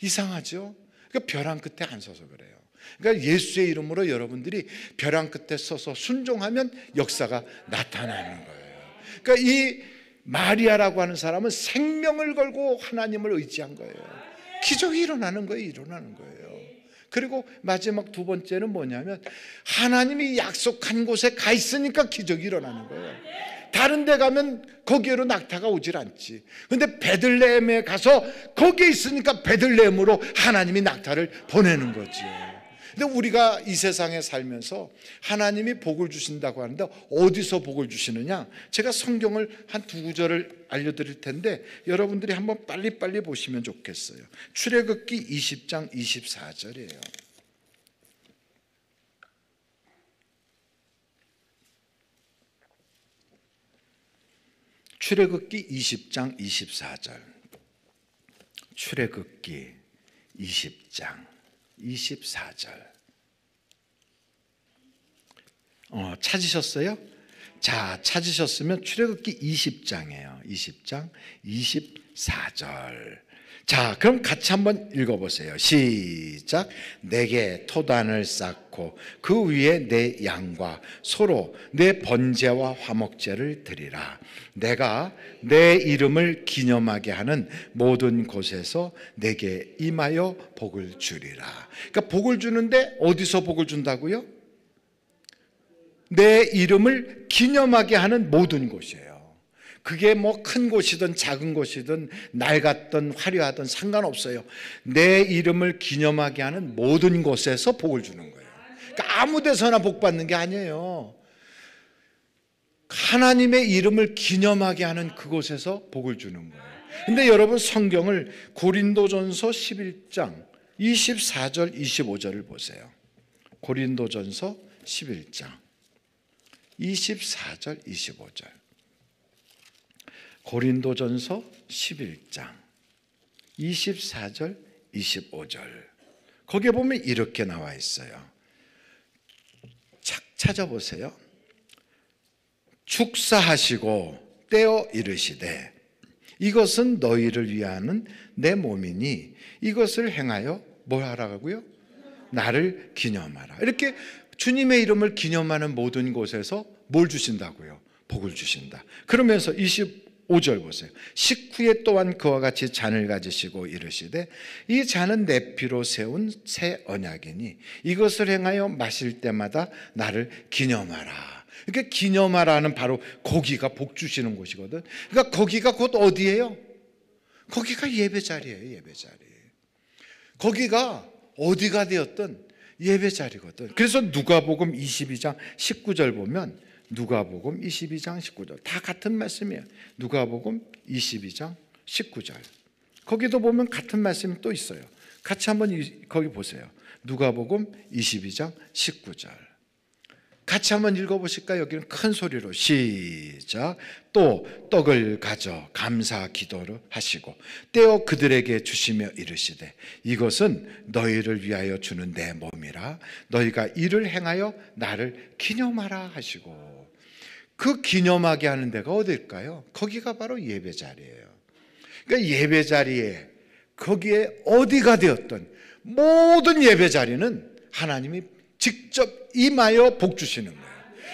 이상하죠? 그러니까 벼랑 끝에 안 서서 그래요. 그러니까 예수의 이름으로 여러분들이 벼랑 끝에 서서 순종하면 역사가 나타나는 거예요. 그러니까 이 마리아라고 하는 사람은 생명을 걸고 하나님을 의지한 거예요. 기적이 일어나는 거예요. 일어나는 거예요. 그리고 마지막 두 번째는 뭐냐면 하나님이 약속한 곳에 가 있으니까 기적이 일어나는 거예요. 다른 데 가면 거기로 낙타가 오질 않지. 근데 베들레헴에 가서 거기에 있으니까 베들레헴으로 하나님이 낙타를 보내는 거지. 근데 우리가 이 세상에 살면서 하나님이 복을 주신다고 하는데 어디서 복을 주시느냐? 제가 성경을 한 두 구절을 알려드릴 텐데 여러분들이 한번 빨리빨리 보시면 좋겠어요. 출애굽기 20장 24절이에요. 출애굽기 20장 24절. 출애굽기 20장 24절. 어, 찾으셨어요? 자, 찾으셨으면 출애굽기 20장이에요. 20장 24절. 자, 그럼 같이 한번 읽어보세요. 시작. 내게 토단을 쌓고 그 위에 내 양과 소로 내 번제와 화목제를 드리라. 내가 내 이름을 기념하게 하는 모든 곳에서 내게 임하여 복을 주리라. 그러니까 복을 주는데 어디서 복을 준다고요? 내 이름을 기념하게 하는 모든 곳이에요. 그게 뭐 큰 곳이든 작은 곳이든 낡았던 화려하든 상관없어요. 내 이름을 기념하게 하는 모든 곳에서 복을 주는 거예요. 그러니까 아무 데서나 복 받는 게 아니에요. 하나님의 이름을 기념하게 하는 그곳에서 복을 주는 거예요. 근데 여러분 성경을 고린도전서 11장 24절 25절을 보세요. 고린도전서 11장 24절 25절 고린도전서 11장 24절 25절 거기에 보면 이렇게 나와 있어요. 착 찾아보세요. 축사하시고 떼어 이르시되 이것은 너희를 위하는 내 몸이니 이것을 행하여 뭘 하라고요? 나를 기념하라. 이렇게 주님의 이름을 기념하는 모든 곳에서 뭘 주신다고요? 복을 주신다. 그러면서 5절 보세요. 식후에 또한 그와 같이 잔을 가지시고 이르시되 이 잔은 내 피로 세운 새 언약이니 이것을 행하여 마실 때마다 나를 기념하라. 그러니까 기념하라는 바로 거기가 복 주시는 곳이거든. 그러니까 거기가 곧 어디예요? 거기가 예배 자리예요. 예배 자리. 거기가 어디가 되었든 예배 자리거든. 그래서 누가복음 22장 19절 보면 누가복음 22장 19절 다 같은 말씀이에요. 누가복음 22장 19절. 거기도 보면 같은 말씀이 또 있어요. 같이 한번 거기 보세요. 누가복음 22장 19절. 같이 한번 읽어보실까? 여기는 큰 소리로 시작. 또 떡을 가져 감사 기도를 하시고 떼어 그들에게 주시며 이르시되 이것은 너희를 위하여 주는 내 몸이라 너희가 이를 행하여 나를 기념하라 하시고 그 기념하게 하는 데가 어딜까요? 거기가 바로 예배 자리예요. 그러니까 예배 자리에 거기에 어디가 되었던 모든 예배 자리는 하나님이 직접 임하여 복 주시는 거예요.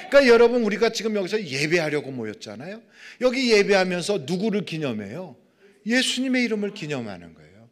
그러니까 여러분 우리가 지금 여기서 예배하려고 모였잖아요. 여기 예배하면서 누구를 기념해요? 예수님의 이름을 기념하는 거예요.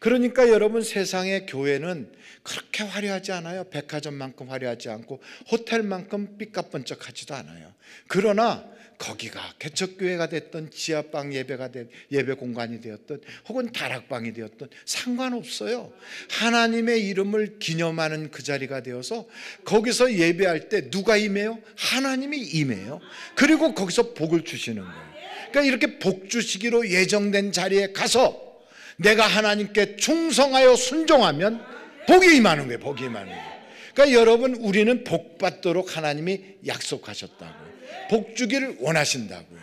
그러니까 여러분 세상의 교회는 그렇게 화려하지 않아요. 백화점만큼 화려하지 않고 호텔만큼 삐까뻔쩍하지도 않아요. 그러나 거기가 개척교회가 됐던 지하방 예배가 됐 예배 공간이 되었던 혹은 다락방이 되었던 상관없어요. 하나님의 이름을 기념하는 그 자리가 되어서 거기서 예배할 때 누가 임해요? 하나님이 임해요. 그리고 거기서 복을 주시는 거예요. 그러니까 이렇게 복 주시기로 예정된 자리에 가서 내가 하나님께 충성하여 순종하면 복이 임하는 거예요. 복이 임하는 거예요. 그러니까 여러분 우리는 복 받도록 하나님이 약속하셨다고. 복 주기를 원하신다고요.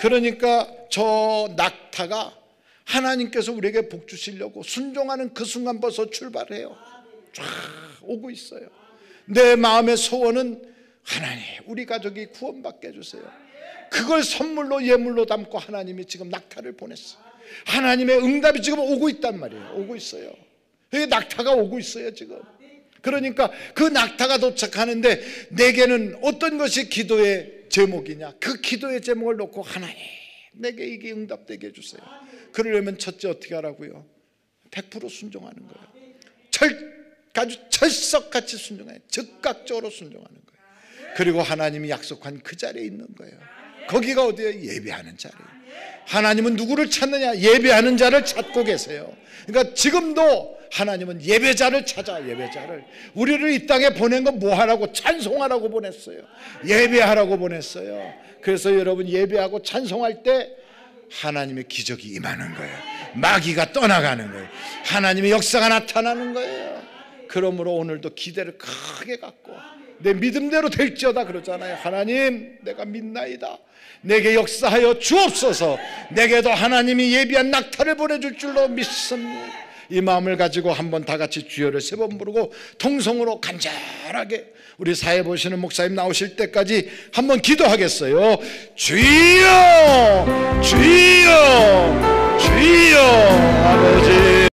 그러니까 저 낙타가 하나님께서 우리에게 복 주시려고 순종하는 그 순간 벌써 출발해요. 쫙 오고 있어요. 내 마음의 소원은 하나님, 우리 가족이 구원받게 해주세요. 그걸 선물로 예물로 담고 하나님이 지금 낙타를 보냈어요. 하나님의 응답이 지금 오고 있단 말이에요. 오고 있어요. 여기 낙타가 오고 있어요, 지금. 그러니까 그 낙타가 도착하는데 내게는 어떤 것이 기도의 제목이냐? 그 기도의 제목을 놓고 하나님, 내게 이게 응답되게 해주세요. 그러려면 첫째 어떻게 하라고요? 100% 순종하는 거예요. 철, 아주 철석같이 순종해. 요 즉각적으로 순종하는 거예요. 그리고 하나님이 약속한 그 자리에 있는 거예요. 거기가 어디예요? 예배하는 자리예요. 하나님은 누구를 찾느냐? 예배하는 자를 찾고 계세요. 그러니까 지금도 하나님은 예배자를 찾아 예배자를 우리를 이 땅에 보낸 건 뭐하라고 찬송하라고 보냈어요 예배하라고 보냈어요 그래서 여러분 예배하고 찬송할 때 하나님의 기적이 임하는 거예요 마귀가 떠나가는 거예요 하나님의 역사가 나타나는 거예요 그러므로 오늘도 기대를 크게 갖고 내 믿음대로 될지어다 그러잖아요. 하나님, 내가 믿나이다. 내게 역사하여 주옵소서. 내게도 하나님이 예비한 낙타를 보내줄 줄로 믿습니다. 이 마음을 가지고 한번 다 같이 주여를 세 번 부르고 통성으로 간절하게 우리 사회 보시는 목사님 나오실 때까지 한번 기도하겠어요. 주여! 주여! 주여! 아버지!